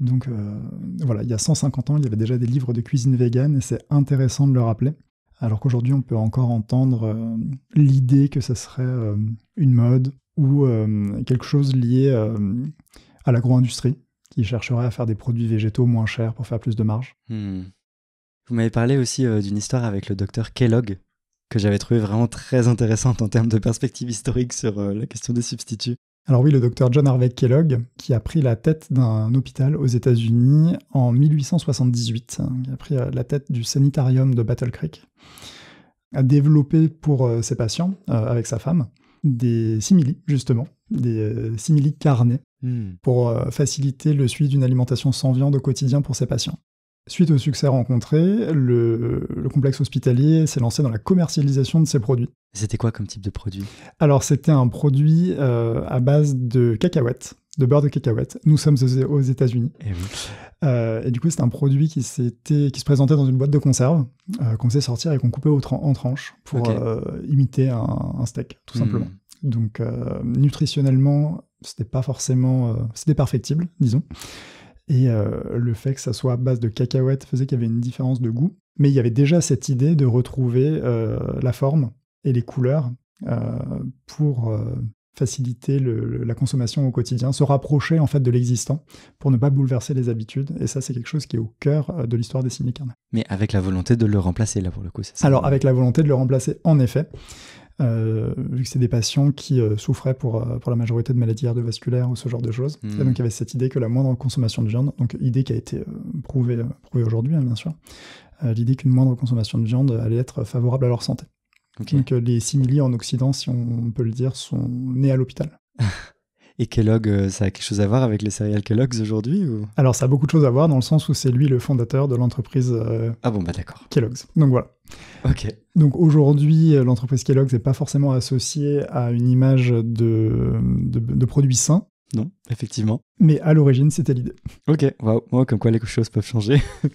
donc euh, voilà, il y a 150 ans, il y avait déjà des livres de cuisine vegan et c'est intéressant de le rappeler. Alors qu'aujourd'hui, on peut encore entendre euh, l'idée que ce serait une mode ou quelque chose lié à l'agro-industrie qui chercherait à faire des produits végétaux moins chers pour faire plus de marge. Hmm. Vous m'avez parlé aussi d'une histoire avec le docteur Kellogg, que j'avais trouvé vraiment très intéressante en termes de perspective historique sur euh, la question des substituts. Alors oui, le docteur John Harvey Kellogg, qui a pris la tête d'un hôpital aux États-Unis en 1878, hein, qui a pris euh, la tête du sanitarium de Battle Creek, a développé pour euh, ses patients, avec sa femme, des simili, justement, des simili carnés, hmm. pour faciliter le suivi d'une alimentation sans viande au quotidien pour ses patients. Suite au succès rencontré, le, complexe hospitalier s'est lancé dans la commercialisation de ses produits. C'était quoi comme type de produit Alors c'était un produit euh, à base de cacahuètes, de beurre de cacahuètes. Nous sommes aux États-Unis. Eh euh, et, du coup, c'est un produit qui, qui se présentait dans une boîte de conserve, euh, qu'on faisait sortir et qu'on coupait en tranches pour imiter un, steak, tout hmm. simplement. Donc, nutritionnellement, c'était pas forcément. c'était perfectible, disons. Et euh, le fait que ça soit à base de cacahuètes faisait qu'il y avait une différence de goût. Mais il y avait déjà cette idée de retrouver euh, la forme et les couleurs euh, pour faciliter la consommation au quotidien, se rapprocher en fait de l'existant pour ne pas bouleverser les habitudes. Et ça, c'est quelque chose qui est au cœur de l'histoire des signes Mais avec la volonté de le remplacer, là, pour le coup, c'est ça Alors, avec la volonté de le remplacer, en effet. Euh, vu que c'est des patients qui euh, souffraient euh, pour, la majorité de maladies cardiovasculaires ou ce genre de choses. Hmm. donc il y avait cette idée que la moindre consommation de viande, donc idée qui a été prouvée, aujourd'hui hein, bien sûr, l'idée qu'une moindre consommation de viande allait être favorable à leur santé. Donc les simili en Occident, si on peut le dire, sont nés à l'hôpital. Et Kellogg, euh, ça a quelque chose à voir avec les céréales Kellogg's aujourd'hui ou... Alors ça a beaucoup de choses à voir dans le sens où c'est lui le fondateur de l'entreprise euh, ah bon, bah d'accord. Kellogg's. Donc voilà. Ok. Donc aujourd'hui, euh, l'entreprise Kellogg's n'est pas forcément associée à une image de, de, de produits sains. Non, effectivement. Mais à l'origine, c'était l'idée. Ok, waouh, comme quoi les choses peuvent changer.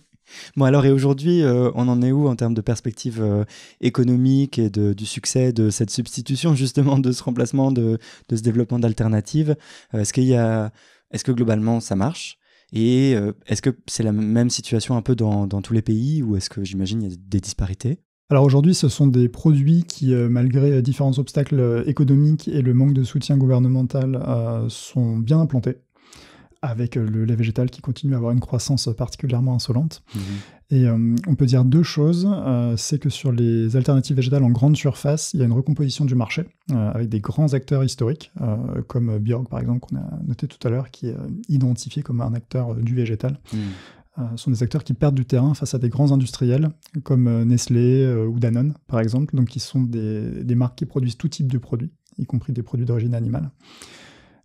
Bon alors et aujourd'hui, euh, on en est où en termes de perspective euh, économiques et du succès de cette substitution justement de ce remplacement, de, ce développement d'alternatives euh, Est-ce qu'il est-ce que globalement ça marche Et est-ce que c'est la même situation un peu dans, dans tous les pays ou est-ce que j'imagine il y a des disparités alors aujourd'hui, ce sont des produits qui, malgré différents obstacles économiques et le manque de soutien gouvernemental, sont bien implantés avec euh, le lait végétal qui continue à avoir une croissance particulièrement insolente. Mhm. Et euh, on peut dire deux choses. Euh, c'est que sur les alternatives végétales en grande surface, il y a une recomposition du marché avec des grands acteurs historiques, comme Björk par exemple, qu'on a noté tout à l'heure, qui est identifié comme un acteur du végétal. Mhm. Ce sont des acteurs qui perdent du terrain face à des grands industriels comme Nestlé ou Danone, par exemple, donc qui sont des, des marques qui produisent tout type de produits, y compris des produits d'origine animale.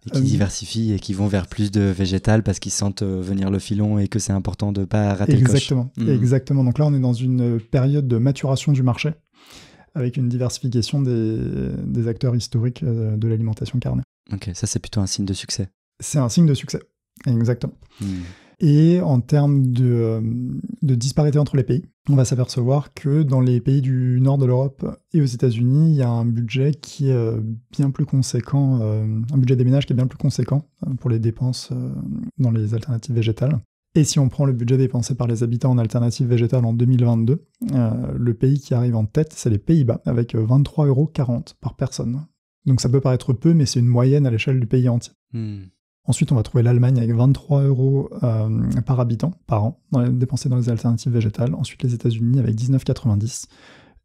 Et qui euh, diversifient et qui vont vers plus de végétal parce qu'ils sentent euh, venir le filon et que c'est important de ne pas rater Exactement. Le coche. Hmm. Exactement. Donc là, on est dans une période de maturation du marché avec une diversification des, acteurs historiques euh, de l'alimentation carnée. Ok, ça c'est plutôt un signe de succès. C'est un signe de succès, exactement. Hmm. Et en termes euh, de, disparité entre les pays, on va s'apercevoir que dans les pays du nord de l'Europe et aux États-Unis, il y a un budget qui est euh, bien plus conséquent, euh, un budget des ménages qui est bien plus conséquent pour les dépenses dans les alternatives végétales. Et si on prend le budget dépensé par les habitants en alternatives végétales en 2022, le pays qui arrive en tête, c'est les Pays-Bas, avec 23,40 euros par personne. Donc ça peut paraître peu, mais c'est une moyenne à l'échelle du pays entier. Hmm. Ensuite, on va trouver l'Allemagne avec 23 euros euh, par habitant par an dans dépensés dans les alternatives végétales. Ensuite, les États-Unis avec 19,90.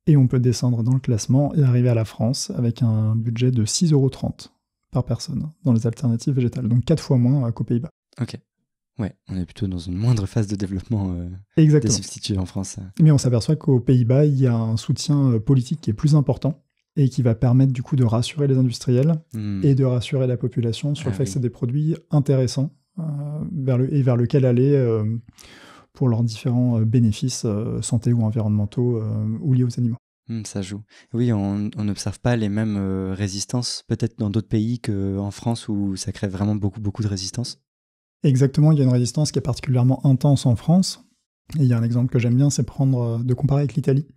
Et on peut descendre dans le classement et arriver à la France avec un budget de 6,30 euros par personne dans les alternatives végétales. Donc 4 fois moins euh, qu'aux Pays-Bas. Ok. Ouais, on est plutôt dans une moindre phase de développement euh, des substituts en France. Mais on s'aperçoit qu'aux Pays-Bas, il y a un soutien politique qui est plus important et qui va permettre du coup de rassurer les industriels hmm. et de rassurer la population sur le ah fait que c'est des produits intéressants euh, et vers lequel aller euh, pour leurs différents euh, bénéfices santé ou environnementaux ou liés aux animaux. Hmm, ça joue. Oui, on n'observe pas les mêmes résistances peut-être dans d'autres pays qu'en France où ça crée vraiment beaucoup beaucoup de résistance. Exactement, il y a une résistance qui est particulièrement intense en France, il y a un exemple que j'aime bien, c'est prendre euh, de comparer avec l'Italie,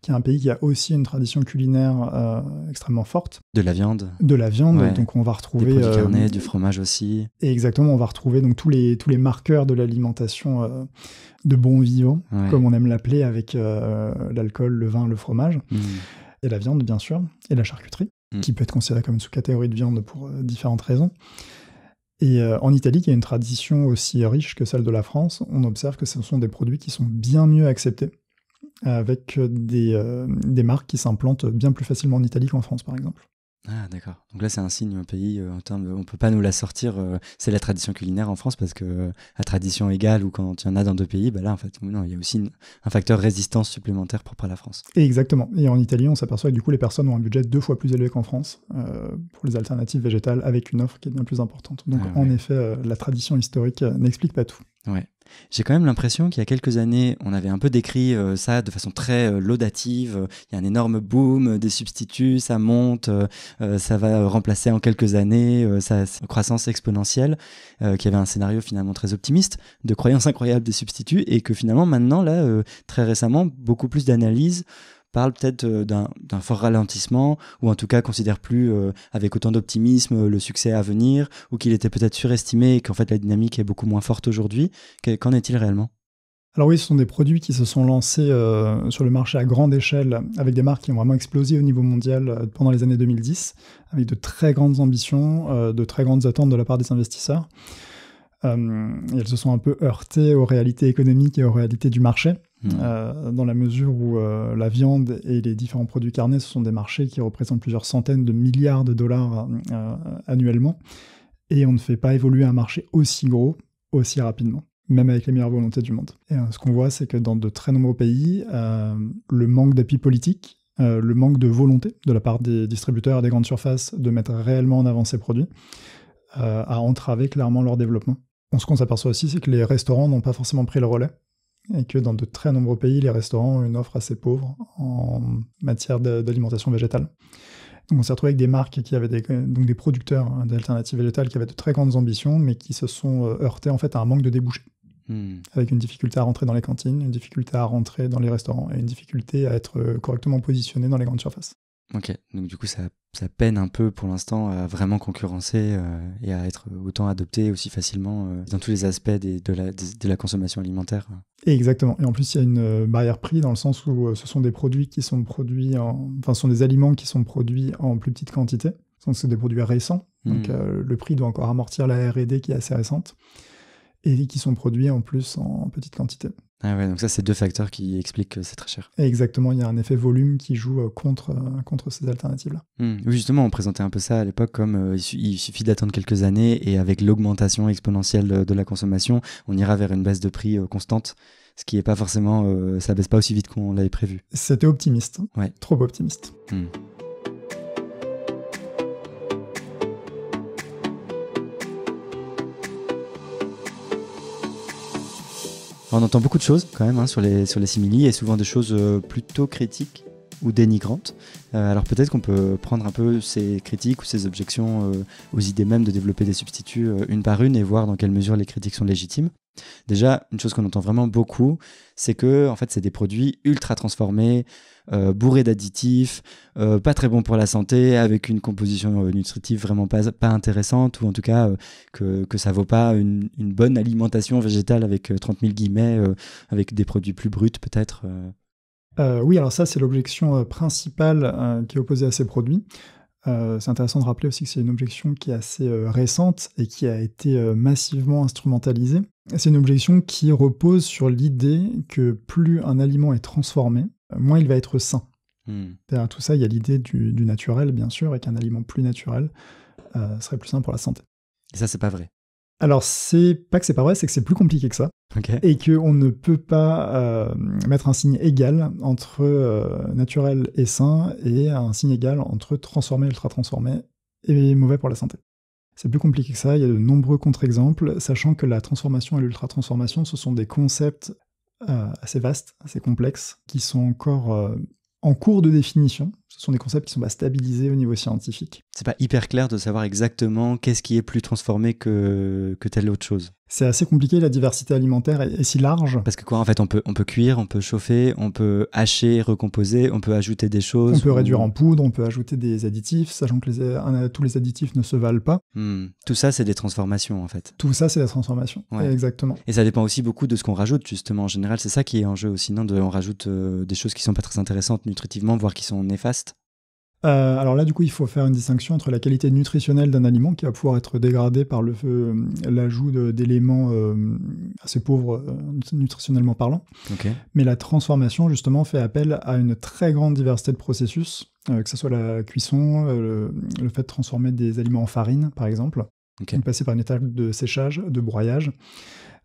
qui est un pays qui a aussi une tradition culinaire euh, extrêmement forte. De la viande. De la viande, donc on va retrouver des euh, du fromage aussi. Et exactement, on va retrouver donc tous les tous les marqueurs de l'alimentation euh, de bon vivant, comme on aime l'appeler, avec l'alcool, le vin, le fromage mm. et la viande bien sûr et la charcuterie, mm. qui peut être considérée comme une sous-catégorie de viande pour différentes raisons. Et euh, en Italie, qui a une tradition aussi riche que celle de la France, on observe que ce sont des produits qui sont bien mieux acceptés, avec euh, des, euh, des marques qui s'implantent bien plus facilement en Italie qu'en France, par exemple. Ah d'accord. Donc là c'est un signe, un pays, euh, en termes on peut pas nous la sortir. Euh, c'est la tradition culinaire en France parce que euh, la tradition égale ou quand il y en a dans deux pays, bah là en fait il y a aussi un facteur résistance supplémentaire propre à la France. exactement. Et en Italie, on s'aperçoit que du coup les personnes ont un budget deux fois plus élevé qu'en France pour les alternatives végétales avec une offre qui est bien plus importante. Donc ah en effet, la tradition historique n'explique pas tout. Ouais. J'ai quand même l'impression qu'il y a quelques années, on avait un peu décrit euh, ça de façon très euh, laudative. Il y a un énorme boom euh, des substituts, ça monte, ça va remplacer en quelques années, sa croissance exponentielle, qui avait un scénario finalement très optimiste, de croyance incroyable des substituts, et que finalement maintenant, là, très récemment, beaucoup plus d'analyses parle peut-être euh, d'un fort ralentissement, ou en tout cas considère plus euh, avec autant d'optimisme euh, le succès à venir, ou qu'il était peut-être surestimé et qu'en fait la dynamique est beaucoup moins forte aujourd'hui. Qu'en est-il réellement alors oui, ce sont des produits qui se sont lancés sur le marché à grande échelle avec des marques qui ont vraiment explosé au niveau mondial pendant les années 2010, avec de très grandes ambitions, de très grandes attentes de la part des investisseurs. elles se sont un peu heurtées aux réalités économiques et aux réalités du marché. Euh, dans la mesure où euh, la viande et les différents produits carnés, ce sont des marchés qui représentent plusieurs centaines de milliards de dollars euh, annuellement, et on ne fait pas évoluer un marché aussi gros aussi rapidement, même avec les meilleures volontés du monde. Et ce qu'on voit, c'est que dans de très nombreux pays, le manque d'appui politique, le manque de volonté de la part des distributeurs et des grandes surfaces de mettre réellement en avant ces produits, a entravé clairement leur développement. ce qu'on s'aperçoit aussi, c'est que les restaurants n'ont pas forcément pris le relais et que dans de très nombreux pays, les restaurants ont une offre assez pauvre en matière d'alimentation végétale. Donc on s'est retrouvé avec des marques qui avaient des, donc des producteurs d'alternatives végétales qui avaient de très grandes ambitions, mais qui se sont euh, heurtés en fait à un manque de débouchés. Hmm. Avec une difficulté à rentrer dans les cantines, une difficulté à rentrer dans les restaurants et une difficulté à être euh, correctement positionné dans les grandes surfaces. Ok, donc du coup, ça, peine un peu pour l'instant à vraiment concurrencer euh, et à être autant adopté aussi facilement euh, dans tous les aspects de, la, consommation alimentaire. Exactement. Et en plus, il y a une euh, barrière prix dans le sens où ce sont des produits qui sont produits, en... enfin, ce sont des aliments qui sont produits en plus petite quantité. Donc, c'est des produits récents. Hmm. Donc, le prix doit encore amortir la R&D qui est assez récente et qui sont produits en plus en petite quantité. Ah donc ça, c'est deux facteurs qui expliquent que c'est très cher. Exactement, il y a un effet volume qui joue euh, contre, euh, contre ces alternatives-là. Hmm. Oui, justement, on présentait un peu ça à l'époque comme euh, il suffit d'attendre quelques années et avec l'augmentation exponentielle de la consommation, on ira vers une baisse de prix constante, ce qui n'est pas forcément, ça ça baisse pas aussi vite qu'on l'avait prévu. C'était optimiste, ouais. trop optimiste. Hmm. On entend beaucoup de choses quand même hein, sur, les, sur les et souvent des choses euh, plutôt critiques ou dénigrantes. Euh, alors peut-être qu'on peut prendre un peu ces critiques ou ces objections euh, aux idées même de développer des substituts une par une et voir dans quelle mesure les critiques sont légitimes. Déjà, une chose qu'on entend vraiment beaucoup, c'est que en fait, c'est des produits ultra transformés, euh, bourrés d'additifs, euh, pas très bons pour la santé, avec une composition euh, nutritive vraiment pas, pas, intéressante, ou en tout cas que, que ça vaut pas une, une bonne alimentation végétale avec 30 000 guillemets, avec des produits plus bruts peut-être. oui, alors ça, c'est l'objection principale qui est opposée à ces produits. Euh, c'est intéressant de rappeler aussi que c'est une objection qui est assez euh, récente et qui a été euh, massivement instrumentalisée. C'est une objection qui repose sur l'idée que plus un aliment est transformé, moins il va être sain. Hmm. Derrière tout ça, il y a l'idée du, du, naturel, bien sûr, et qu'un aliment plus naturel serait plus sain pour la santé. Et ça, c'est pas vrai. Alors, c'est pas que c'est pas vrai, c'est que c'est plus compliqué que ça. Et qu'on ne peut pas euh, mettre un signe égal entre euh, naturel et sain et un signe égal entre transformé, et ultra-transformé et mauvais pour la santé. C'est plus compliqué que ça, il y a de nombreux contre-exemples, sachant que la transformation et l'ultra-transformation, ce sont des concepts euh, assez vastes, assez complexes, qui sont encore en cours de définition, ce sont des concepts qui sont pas stabilisés au niveau scientifique. C'est pas hyper clair de savoir exactement qu'est-ce qui est plus transformé que, telle autre chose. C'est assez compliqué, la diversité alimentaire est, si large. Parce que quoi, en fait, on peut, on peut cuire, on peut chauffer, on peut hacher, recomposer, on peut ajouter des choses. On peut réduire en poudre, on peut ajouter des additifs, sachant que tous les additifs ne se valent pas. Hmm. Tout ça, c'est des transformations, en fait. Tout ça, c'est la transformation, exactement. Et ça dépend aussi beaucoup de ce qu'on rajoute, justement. En général, c'est ça qui est en jeu aussi, non de, On rajoute euh, des choses qui sont pas très intéressantes nutritivement, voire qui sont néfastes euh, alors là, du coup, il faut faire une distinction entre la qualité nutritionnelle d'un aliment qui va pouvoir être dégradée par le feu, euh, l'ajout d'éléments euh, assez pauvres nutritionnellement parlant. Mais la transformation, justement, fait appel à une très grande diversité de processus, que ce soit la cuisson, le, fait de transformer des aliments en farine, par exemple, passer par une étape de séchage, de broyage.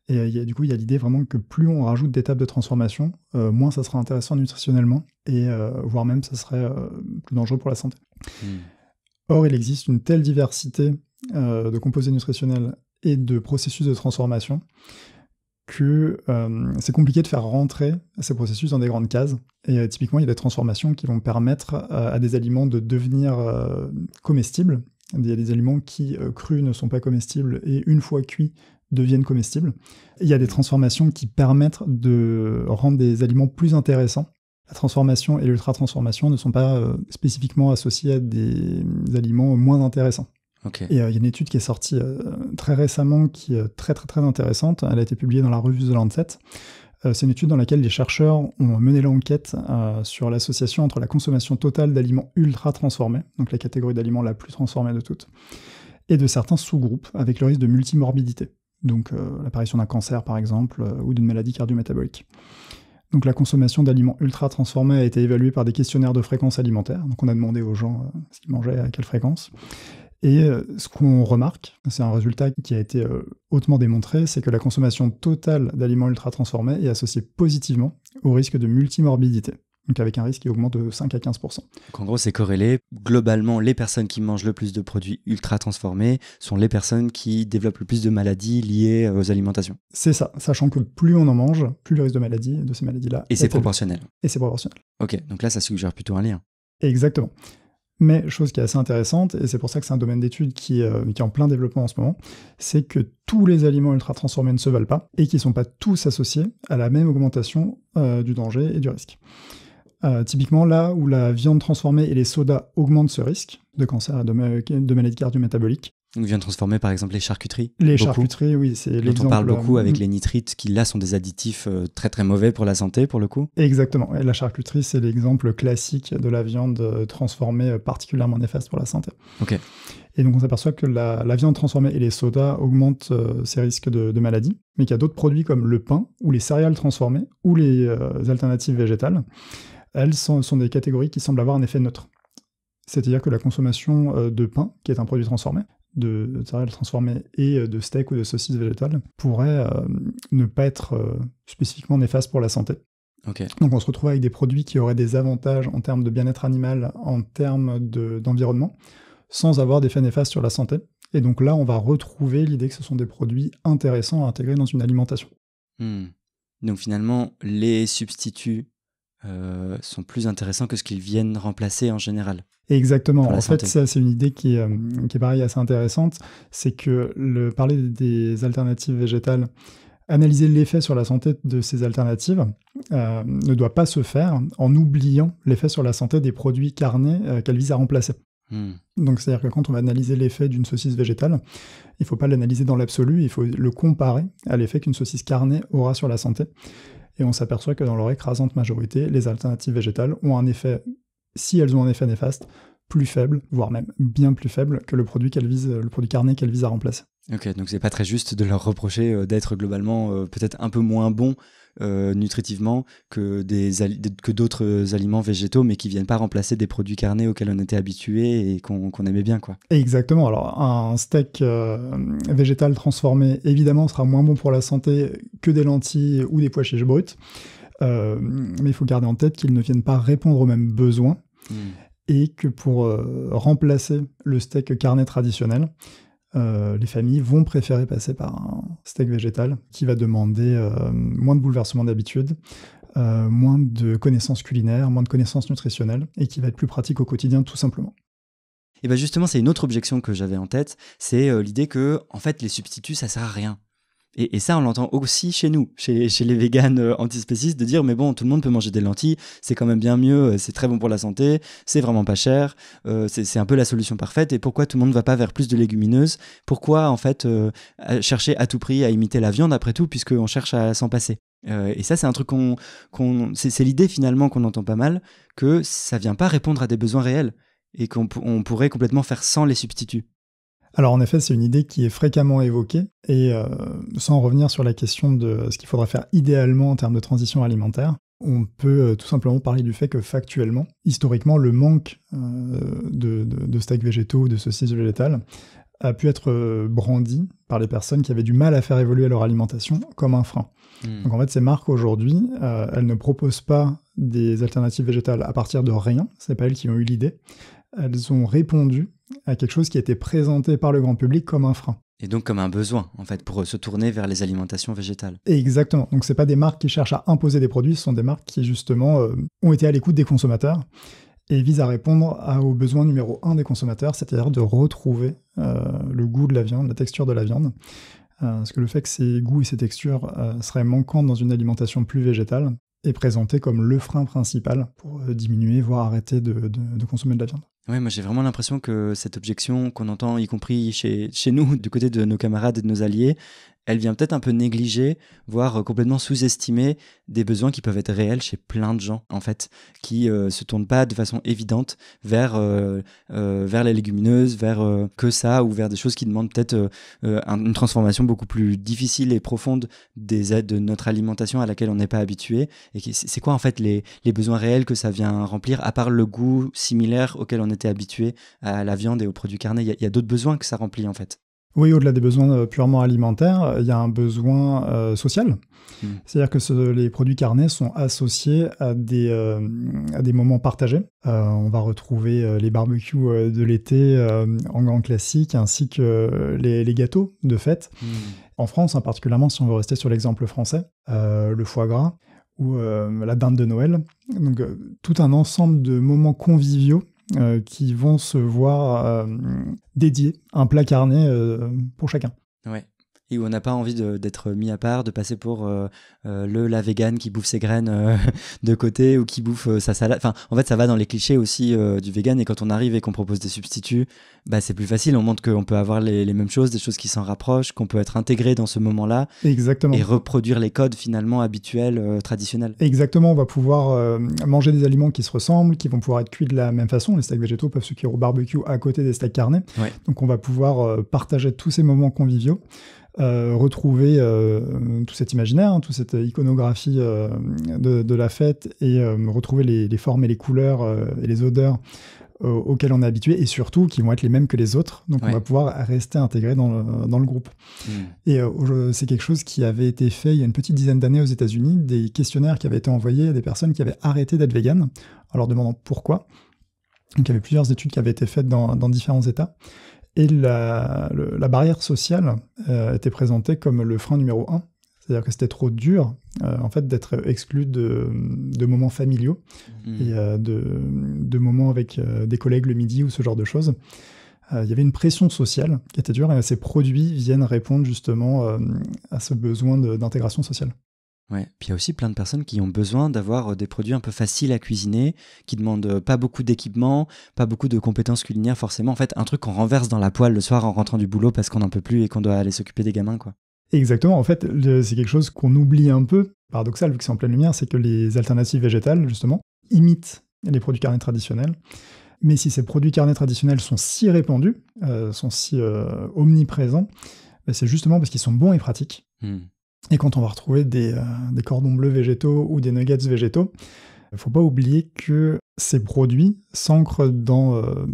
Et euh, du coup, il y a l'idée vraiment que plus on rajoute d'étapes de transformation, euh, moins ça sera intéressant nutritionnellement, et euh, voire même ça serait plus dangereux pour la santé. Hmm. Or, il existe une telle diversité de composés nutritionnels et de processus de transformation que c'est compliqué de faire rentrer ces processus dans des grandes cases. Et typiquement, il y a des transformations qui vont permettre à des aliments de devenir comestibles, il y a des aliments qui, crus, ne sont pas comestibles et une fois cuits, deviennent comestibles. Il y a des transformations qui permettent de rendre des aliments plus intéressants. La transformation et l'ultra-transformation ne sont pas euh, spécifiquement associés à des, aliments moins intéressants. Et euh, il y a une étude qui est sortie euh, très récemment qui est très très très intéressante. Elle a été publiée dans la revue The Lancet. C'est une étude dans laquelle les chercheurs ont mené l'enquête sur l'association entre la consommation totale d'aliments ultra transformés, donc la catégorie d'aliments la plus transformée de toutes, et de certains sous-groupes avec le risque de multimorbidité donc euh, l'apparition d'un cancer par exemple, euh, ou d'une maladie cardiométabolique. Donc la consommation d'aliments ultra transformés a été évaluée par des questionnaires de fréquence alimentaire, donc on a demandé aux gens euh, ce qu'ils mangeaient à quelle fréquence. Et ce qu'on remarque, c'est un résultat qui a été hautement démontré, c'est que la consommation totale d'aliments ultra transformés est associée positivement au risque de multimorbidité donc avec un risque qui augmente de 5 à 15 Donc en gros, c'est corrélé. Globalement, les personnes qui mangent le plus de produits ultra transformés sont les personnes qui développent le plus de maladies liées euh, aux alimentations. C'est ça, sachant que plus on en mange, plus le risque de maladies, de ces maladies-là. Et c'est proportionnel. Et c'est proportionnel. Ok, donc là, ça suggère plutôt un lien. Exactement. Mais chose qui est assez intéressante, et c'est pour ça que c'est un domaine d'études euh, qui, est en plein développement en ce moment, c'est que tous les aliments ultra transformés ne se valent pas et qu'ils ne sont pas tous associés à la même augmentation euh, du danger et du risque. Euh, typiquement là où la viande transformée et les sodas augmentent ce risque de cancer, de, de maladie cardio-métabolique. Donc viande transformée, par exemple, les charcuteries. Les charcuteries, oui, c'est l'exemple. On parle beaucoup euh, avec mm. les nitrites qui là sont des additifs euh, très très mauvais pour la santé, pour le coup. Exactement. la charcuterie, c'est l'exemple classique de la viande transformée particulièrement néfaste pour la santé. Ok. Et donc on s'aperçoit que la, viande transformée et les sodas augmentent ces risques de, de maladies, mais qu'il y a d'autres produits comme le pain ou les céréales transformées ou les alternatives végétales elles sont, des catégories qui semblent avoir un effet neutre. C'est-à-dire que la consommation euh, de pain, qui est un produit transformé, de céréales transformées et euh, de steak ou de saucisses végétales pourrait euh, ne pas être spécifiquement néfaste pour la santé. Donc on se retrouve avec des produits qui auraient des avantages en termes de bien-être animal, en termes d'environnement, sans avoir d'effet néfaste sur la santé. Et donc là, on va retrouver l'idée que ce sont des produits intéressants à intégrer dans une alimentation. Hmm. Donc finalement, les substituts euh, sont plus intéressants que ce qu'ils viennent remplacer en général. Exactement. En fait, c'est une idée euh, qui, est pareil assez intéressante. C'est que le, parler des alternatives végétales, analyser l'effet sur la santé de ces alternatives euh, ne doit pas se faire en oubliant l'effet sur la santé des produits carnés qu'elles visent à remplacer. Hmm. Donc, c'est-à-dire que quand on va analyser l'effet d'une saucisse végétale, il ne faut pas l'analyser dans l'absolu, il faut le comparer à l'effet qu'une saucisse carnée aura sur la santé et on s'aperçoit que dans leur écrasante majorité, les alternatives végétales ont un effet, si elles ont un effet néfaste, plus faible, voire même bien plus faible que le produit qu'elles visent, le produit carné qu'elles visent à remplacer. Ok, donc c'est pas très juste de leur reprocher euh, d'être globalement euh, peut-être un peu moins bon euh, nutritivement que des que d'autres euh, aliments végétaux, mais qui viennent pas remplacer des produits carnés auxquels on était habitué et qu'on aimait bien, quoi. Exactement. Alors un steak euh, végétal transformé, évidemment, sera moins bon pour la santé que des lentilles ou des pois chiches bruts. mais il faut garder en tête qu'ils ne viennent pas répondre aux mêmes besoins hmm. et que pour remplacer le steak carnet traditionnel, euh, les familles vont préférer passer par un steak végétal qui va demander euh, moins de bouleversements d'habitude, euh, moins de connaissances culinaires, moins de connaissances nutritionnelles et qui va être plus pratique au quotidien tout simplement. Et bien justement, c'est une autre objection que j'avais en tête, c'est l'idée que en fait les substituts ça sert à rien. Et, ça, on l'entend aussi chez nous, chez, les véganes euh, antispécistes, de dire mais bon, tout le monde peut manger des lentilles, c'est quand même bien mieux, euh, c'est très bon pour la santé, c'est vraiment pas cher, euh, c'est un peu la solution parfaite. Et pourquoi tout le monde ne va pas vers plus de légumineuses Pourquoi en fait chercher à tout prix à imiter la viande après tout, puisqu'on cherche à s'en passer et ça, c'est un truc qu'on, c'est l'idée finalement qu'on entend pas mal, que ça vient pas répondre à des besoins réels et qu'on pourrait complètement faire sans les substituts. Alors en effet, c'est une idée qui est fréquemment évoquée, et euh, sans revenir sur la question de ce qu'il faudra faire idéalement en termes de transition alimentaire, on peut euh, tout simplement parler du fait que factuellement, historiquement, le manque euh, de, steaks végétaux, ou de saucisses végétales, a pu être brandi par les personnes qui avaient du mal à faire évoluer leur alimentation comme un frein. Hmm. Donc en fait, ces marques aujourd'hui, elles ne proposent pas des alternatives végétales à partir de rien, c'est pas elles qui ont eu l'idée, elles ont répondu à quelque chose qui a été présenté par le grand public comme un frein. Et donc comme un besoin, en fait, pour se tourner vers les alimentations végétales. Exactement. Donc ce pas des marques qui cherchent à imposer des produits, ce sont des marques qui, justement, euh, ont été à l'écoute des consommateurs et visent à répondre au aux besoins numéro un des consommateurs, c'est-à-dire de retrouver euh, le goût de la viande, la texture de la viande. Euh, parce que le fait que ces goûts et ces textures seraient manquants dans une alimentation plus végétale est présenté comme le frein principal pour diminuer, voire arrêter de consommer de la viande. Oui, moi j'ai vraiment l'impression que cette objection qu'on entend, y compris chez, chez nous, du côté de nos camarades et de nos alliés, elle vient peut-être un peu négliger, voire euh, complètement sous-estimer des besoins qui peuvent être réels chez plein de gens, en fait, qui euh, se tournent pas de façon évidente vers, euh, vers les légumineuses, vers que ça, ou vers des choses qui demandent peut-être une transformation beaucoup plus difficile et profonde des aides de notre alimentation à laquelle on n'est pas habitué. Et c'est quoi, en fait, les, besoins réels que ça vient remplir, à part le goût similaire auquel on était habitué à la viande et aux produits carnés Il y a d'autres besoins que ça remplit, en fait. Oui, au-delà des besoins euh, purement alimentaires, euh, il y a un besoin euh, social. Hmm. C'est-à-dire que les produits carnés sont associés à des, à des moments partagés. on va retrouver les barbecues de l'été en grand classique, ainsi que les, gâteaux de fête. Hmm. En France, particulièrement si on veut rester sur l'exemple français, le foie gras ou la dinde de Noël. Donc tout un ensemble de moments conviviaux euh, qui vont se voir euh, dédier un plat carnet euh, pour chacun. Ouais et où on n'a pas envie d'être mis à part, de passer pour euh, euh, le la vegan qui bouffe ses graines euh, de côté ou qui bouffe sa salade. Enfin, en fait, ça va dans les clichés aussi du vegan. Et quand on arrive et qu'on propose des substituts, bah, c'est plus facile. On montre qu'on peut avoir les, mêmes choses, des choses qui s'en rapprochent, qu'on peut être intégré dans ce moment-là. Exactement. Et reproduire les codes finalement habituels, traditionnels. Exactement. On va pouvoir manger des aliments qui se ressemblent, qui vont pouvoir être cuits de la même façon. Les steaks végétaux peuvent se cuire au barbecue à côté des steaks carnés. Donc, on va pouvoir partager tous ces moments conviviaux. Euh, retrouver euh, tout cet imaginaire, hein, toute cette iconographie euh, de, la fête et retrouver les, formes et les couleurs et les odeurs auxquelles on est habitué et surtout qui vont être les mêmes que les autres. Donc on va pouvoir rester intégré dans le, groupe. Hmm. Et c'est quelque chose qui avait été fait il y a une petite dizaine d'années aux États-Unis, des questionnaires qui avaient été envoyés à des personnes qui avaient arrêté d'être véganes en leur demandant pourquoi. Donc il y avait plusieurs études qui avaient été faites dans, dans différents États. Et la, barrière sociale euh, était présentée comme le frein numéro un. C'est-à-dire que c'était trop dur, euh, en fait, d'être exclu de, moments familiaux mmh. et euh, de, moments avec des collègues le midi ou ce genre de choses. Il y avait une pression sociale qui était dure et ces produits viennent répondre justement à ce besoin d'intégration sociale. Ouais. Puis il y a aussi plein de personnes qui ont besoin d'avoir euh, des produits un peu faciles à cuisiner, qui demandent euh, pas beaucoup d'équipement, pas beaucoup de compétences culinaires forcément. En fait, un truc qu'on renverse dans la poêle le soir en rentrant du boulot parce qu'on n'en peut plus et qu'on doit aller s'occuper des gamins, quoi. Exactement. En fait, c'est quelque chose qu'on oublie un peu, paradoxal vu que c'est en pleine lumière, c'est que les alternatives végétales, justement, imitent les produits carnés traditionnels. Mais si ces produits carnés traditionnels sont si répandus, euh, sont si omniprésents, bah, c'est justement parce qu'ils sont bons et pratiques. Hmm et quand on va retrouver euh, des, cordons bleus végétaux ou des nuggets végétaux, il ne faut pas oublier que ces produits s'ancrent dans euh,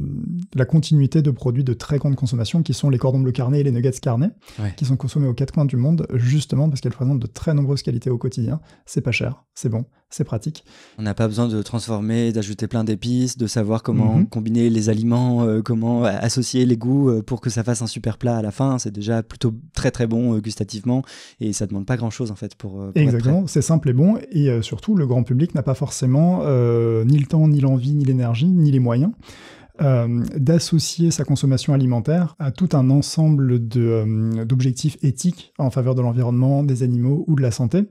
la continuité de produits de très grande consommation qui sont les cordons bleus carnés et les nuggets carnés, qui sont consommés aux quatre coins du monde, justement parce qu'elles présentent de très nombreuses qualités au quotidien. C'est pas cher, c'est bon, c'est pratique. On n'a pas besoin de transformer, d'ajouter plein d'épices, de savoir comment mhm. combiner les aliments, euh, comment euh, associer les goûts euh, pour que ça fasse un super plat à la fin. C'est déjà plutôt très très bon gustativement et ça demande pas grand chose en fait pour. pour Exactement, c'est simple et bon et surtout le grand public n'a pas forcément ni le temps, ni l'envie, ni l'énergie, ni les moyens. Euh, d'associer sa consommation alimentaire à tout un ensemble euh, d'objectifs éthiques en faveur de l'environnement, des animaux ou de la santé,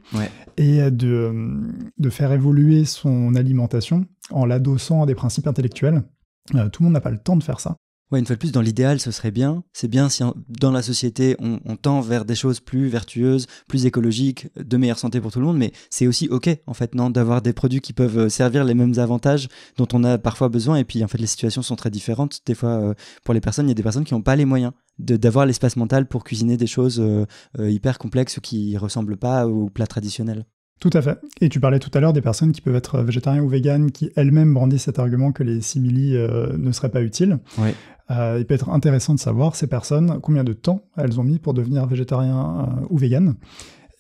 et euh, de, faire évoluer son alimentation en l'adossant à des principes intellectuels. tout le monde n'a pas le temps de faire ça. Ouais, une fois de plus, dans l'idéal, ce serait bien. C'est bien si dans la société, on, tend vers des choses plus vertueuses, plus écologiques, de meilleure santé pour tout le monde, mais c'est aussi OK, en fait, non, d'avoir des produits qui peuvent euh, servir les mêmes avantages dont on a parfois besoin. Et puis, en fait, les situations sont très différentes. Des fois, euh, pour les personnes, il y a des personnes qui n'ont pas les moyens d'avoir l'espace mental pour cuisiner des choses euh, hyper complexes ou qui ressemblent pas aux plats traditionnels. Tout à fait. Et tu parlais tout à l'heure des personnes qui peuvent être végétariens ou véganes, qui elles-mêmes brandissent cet argument que les simili euh, ne seraient pas utiles. Oui. Euh, il peut être intéressant de savoir ces personnes combien de temps elles ont mis pour devenir végétarien euh, ou véganes.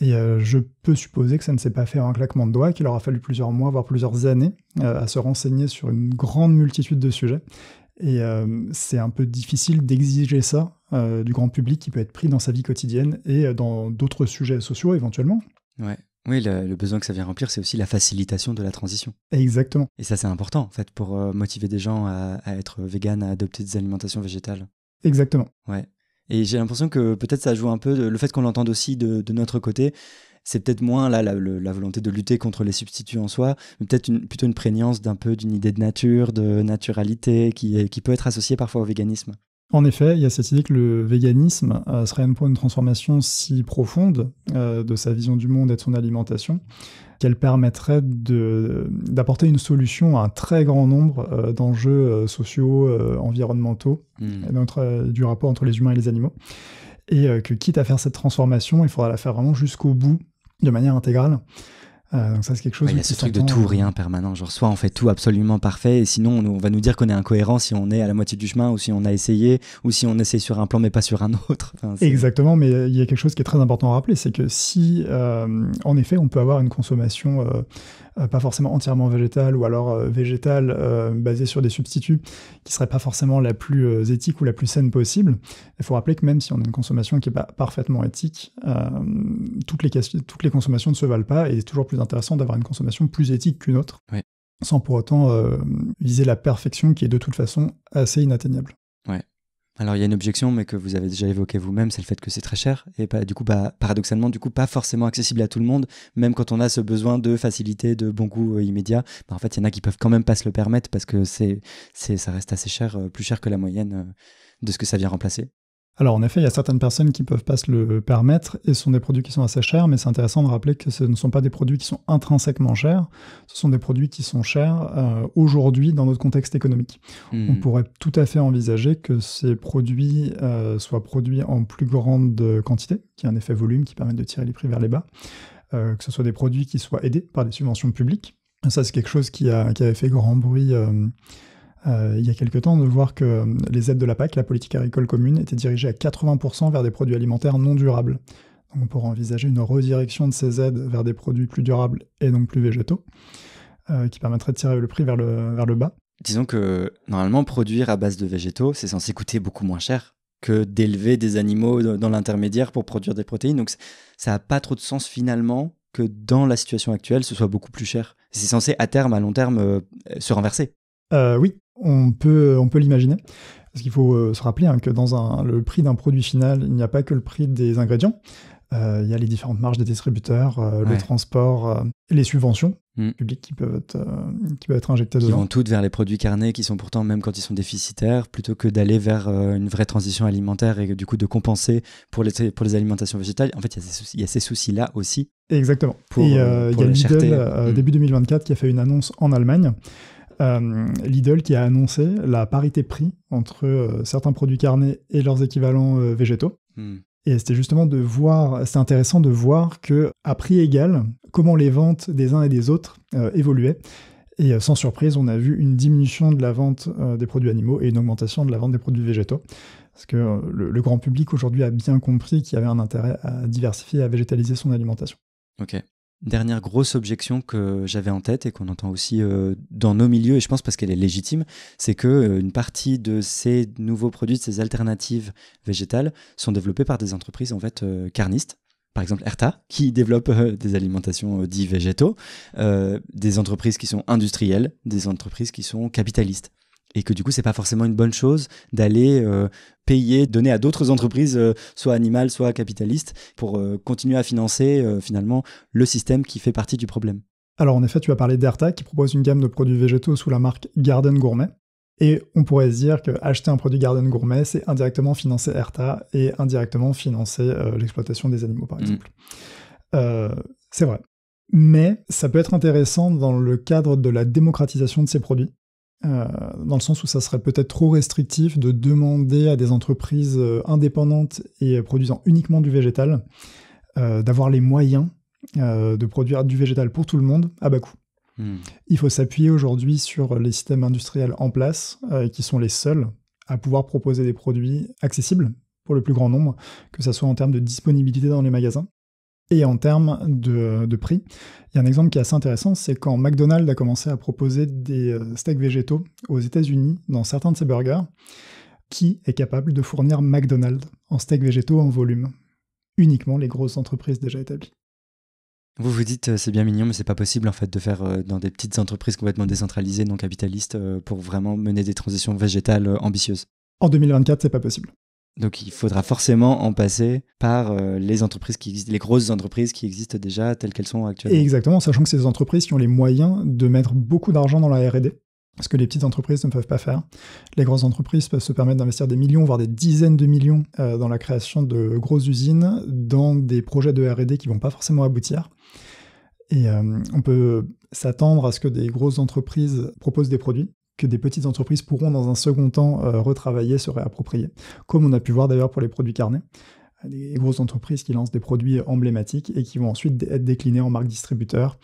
Et je peux supposer que ça ne s'est pas fait en un claquement de doigts, qu'il leur a fallu plusieurs mois, voire plusieurs années, à se renseigner sur une grande multitude de sujets. Et c'est un peu difficile d'exiger ça du grand public qui peut être pris dans sa vie quotidienne et dans d'autres sujets sociaux éventuellement. Ouais. Oui, le, besoin que ça vient remplir, c'est aussi la facilitation de la transition. Exactement. Et ça, c'est important, en fait, pour euh, motiver des gens à, être véganes, à adopter des alimentations végétales. Exactement. Ouais. Et j'ai l'impression que peut-être ça joue un peu, le fait qu'on l'entende aussi de, notre côté, c'est peut-être moins là la, volonté de lutter contre les substituts en soi, mais peut-être plutôt une prégnance d'un peu d'une idée de nature, de naturalité, qui peut être associée parfois au véganisme. En effet, il y a cette idée que le véganisme euh, serait un point une transformation si profonde euh, de sa vision du monde et de son alimentation qu'elle permettrait d'apporter une solution à un très grand nombre euh, d'enjeux sociaux, environnementaux, hmm. et du rapport entre les humains et les animaux. Et que quitte à faire cette transformation, il faudra la faire vraiment jusqu'au bout, de manière intégrale. Euh, donc quelque chose. Il y a ce truc de tout ou euh, rien permanent. Genre, soit on fait tout absolument parfait, et sinon on, va nous dire qu'on est incohérent si on est à la moitié du chemin, ou si on a essayé, ou si on essaye sur un plan mais pas sur un autre. Exactement, mais euh, il y a quelque chose qui est très important à rappeler, c'est que si, en effet, on peut avoir une consommation euh, pas forcément entièrement végétal ou alors euh, végétale euh, basé sur des substituts qui seraient pas forcément la plus éthique ou la plus saine possible. Il faut rappeler que même si on a une consommation qui est pas parfaitement éthique, toutes, les, toutes les consommations ne se valent pas et c'est toujours plus intéressant d'avoir une consommation plus éthique qu'une autre. sans pour autant viser la perfection qui est de toute façon assez inatteignable. Alors il y a une objection, mais que vous avez déjà évoquée vous-même, c'est le fait que c'est très cher et du coup, bah, paradoxalement, du coup, pas forcément accessible à tout le monde, même quand on a ce besoin de facilité, de bon goût euh, immédiat. Bah, en fait, il y en a qui peuvent quand même pas se le permettre parce que c'est, ça reste assez cher, euh, plus cher que la moyenne euh, de ce que ça vient remplacer. Alors en effet, il y a certaines personnes qui ne peuvent pas se le permettre et ce sont des produits qui sont assez chers, mais c'est intéressant de rappeler que ce ne sont pas des produits qui sont intrinsèquement chers, ce sont des produits qui sont chers euh, aujourd'hui dans notre contexte économique. Hmm. On pourrait tout à fait envisager que ces produits euh, soient produits en plus grande euh, quantité, qui a un effet volume qui permet de tirer les prix vers les bas, que ce soit des produits qui soient aidés par des subventions publiques. Ça, c'est quelque chose qui, qui avait fait grand bruit euh, il y a quelques temps de voir que euh, les aides de la PAC, la politique agricole commune, étaient dirigées à 80% vers des produits alimentaires non durables. on pourrait envisager une redirection de ces aides vers des produits plus durables et donc plus végétaux, euh, qui permettrait de tirer le prix vers le, vers le bas. Disons que normalement, produire à base de végétaux, c'est censé coûter beaucoup moins cher que d'élever des animaux dans l'intermédiaire pour produire des protéines. Donc ça n'a pas trop de sens finalement que dans la situation actuelle, ce soit beaucoup plus cher. C'est censé à terme, à long terme, se renverser. oui, on peut, on peut l'imaginer. Parce qu'il faut euh, se rappeler hein, que dans le prix d'un produit final, il n'y a pas que le prix des ingrédients. Euh, il y a les différentes marges des distributeurs, euh, le transport, les subventions hmm. publiques qui peuvent être, qui peuvent être injectées dedans. vont toutes vers les produits carnés qui sont pourtant, même quand ils sont déficitaires, plutôt que d'aller vers une vraie transition alimentaire et du coup de compenser pour les, pour les alimentations végétales. En fait, il y, a ces, soucis-là aussi. Exactement. et il y a Lidl, hmm. début 2024, qui a fait une annonce en Allemagne euh, Lidl qui a annoncé la parité prix entre euh, certains produits carnés et leurs équivalents euh, végétaux. Hmm. Et c'était justement de voir, c'est intéressant de voir que à prix égal, comment les ventes des uns et des autres évoluaient. Et sans surprise, on a vu une diminution de la vente des produits animaux et une augmentation de la vente des produits végétaux. Parce que le, grand public aujourd'hui a bien compris qu'il y avait un intérêt à diversifier, à végétaliser son alimentation. Ok dernière grosse objection que j'avais en tête et qu'on entend aussi euh, dans nos milieux, et je pense parce qu'elle est légitime, c'est que euh, une partie de ces nouveaux produits, de ces alternatives végétales, sont développées par des entreprises en fait euh, carnistes. Par exemple, Erta, qui développe des alimentations dits végétaux, des entreprises qui sont industrielles, des entreprises qui sont capitalistes et que du coup c'est pas forcément une bonne chose d'aller euh, payer donner à d'autres entreprises euh, soit animales soit capitalistes pour euh, continuer à financer finalement le système qui fait partie du problème. Alors en effet, tu as parlé d'Erta qui propose une gamme de produits végétaux sous la marque Garden Gourmet et on pourrait se dire que acheter un produit Garden Gourmet, c'est indirectement financer Erta et indirectement financer l'exploitation des animaux par mm. exemple. c'est vrai. Mais ça peut être intéressant dans le cadre de la démocratisation de ces produits euh, dans le sens où ça serait peut-être trop restrictif de demander à des entreprises euh, indépendantes et euh, produisant uniquement du végétal d'avoir les moyens de produire du végétal pour tout le monde à bas coût. Hmm. Il faut s'appuyer aujourd'hui sur les systèmes industriels en place qui sont les seuls à pouvoir proposer des produits accessibles pour le plus grand nombre, que ce soit en termes de disponibilité dans les magasins, et en termes de, prix. Il y a un exemple qui est assez intéressant, c'est quand McDonald's a commencé à proposer des euh, steaks végétaux aux États-Unis dans certains de ses burgers, qui est capable de fournir McDonald's en steaks végétaux en volume Uniquement les grosses entreprises déjà établies. Vous vous dites euh, c'est bien mignon mais c'est pas possible en fait de faire euh, dans des petites entreprises complètement décentralisées non capitalistes pour vraiment mener des transitions végétales ambitieuses. En 2024 c'est pas possible. Donc il faudra forcément en passer par euh, les entreprises qui existent, les grosses entreprises qui existent déjà telles qu'elles sont actuellement. Exactement, sachant que ces entreprises qui ont les moyens de mettre beaucoup d'argent dans la R&D, ce que les petites entreprises ne peuvent pas faire. Les grosses entreprises peuvent se permettre d'investir des millions, voire des dizaines de millions euh, dans la création de grosses usines, dans des projets de R&D qui vont pas forcément aboutir. Et euh, on peut s'attendre à ce que des grosses entreprises proposent des produits que des petites entreprises pourront dans un second temps euh, retravailler, se réapproprier. Comme on a pu voir d'ailleurs pour les produits carnets, des grosses entreprises qui lancent des produits emblématiques et qui vont ensuite être déclinés en marque distributeur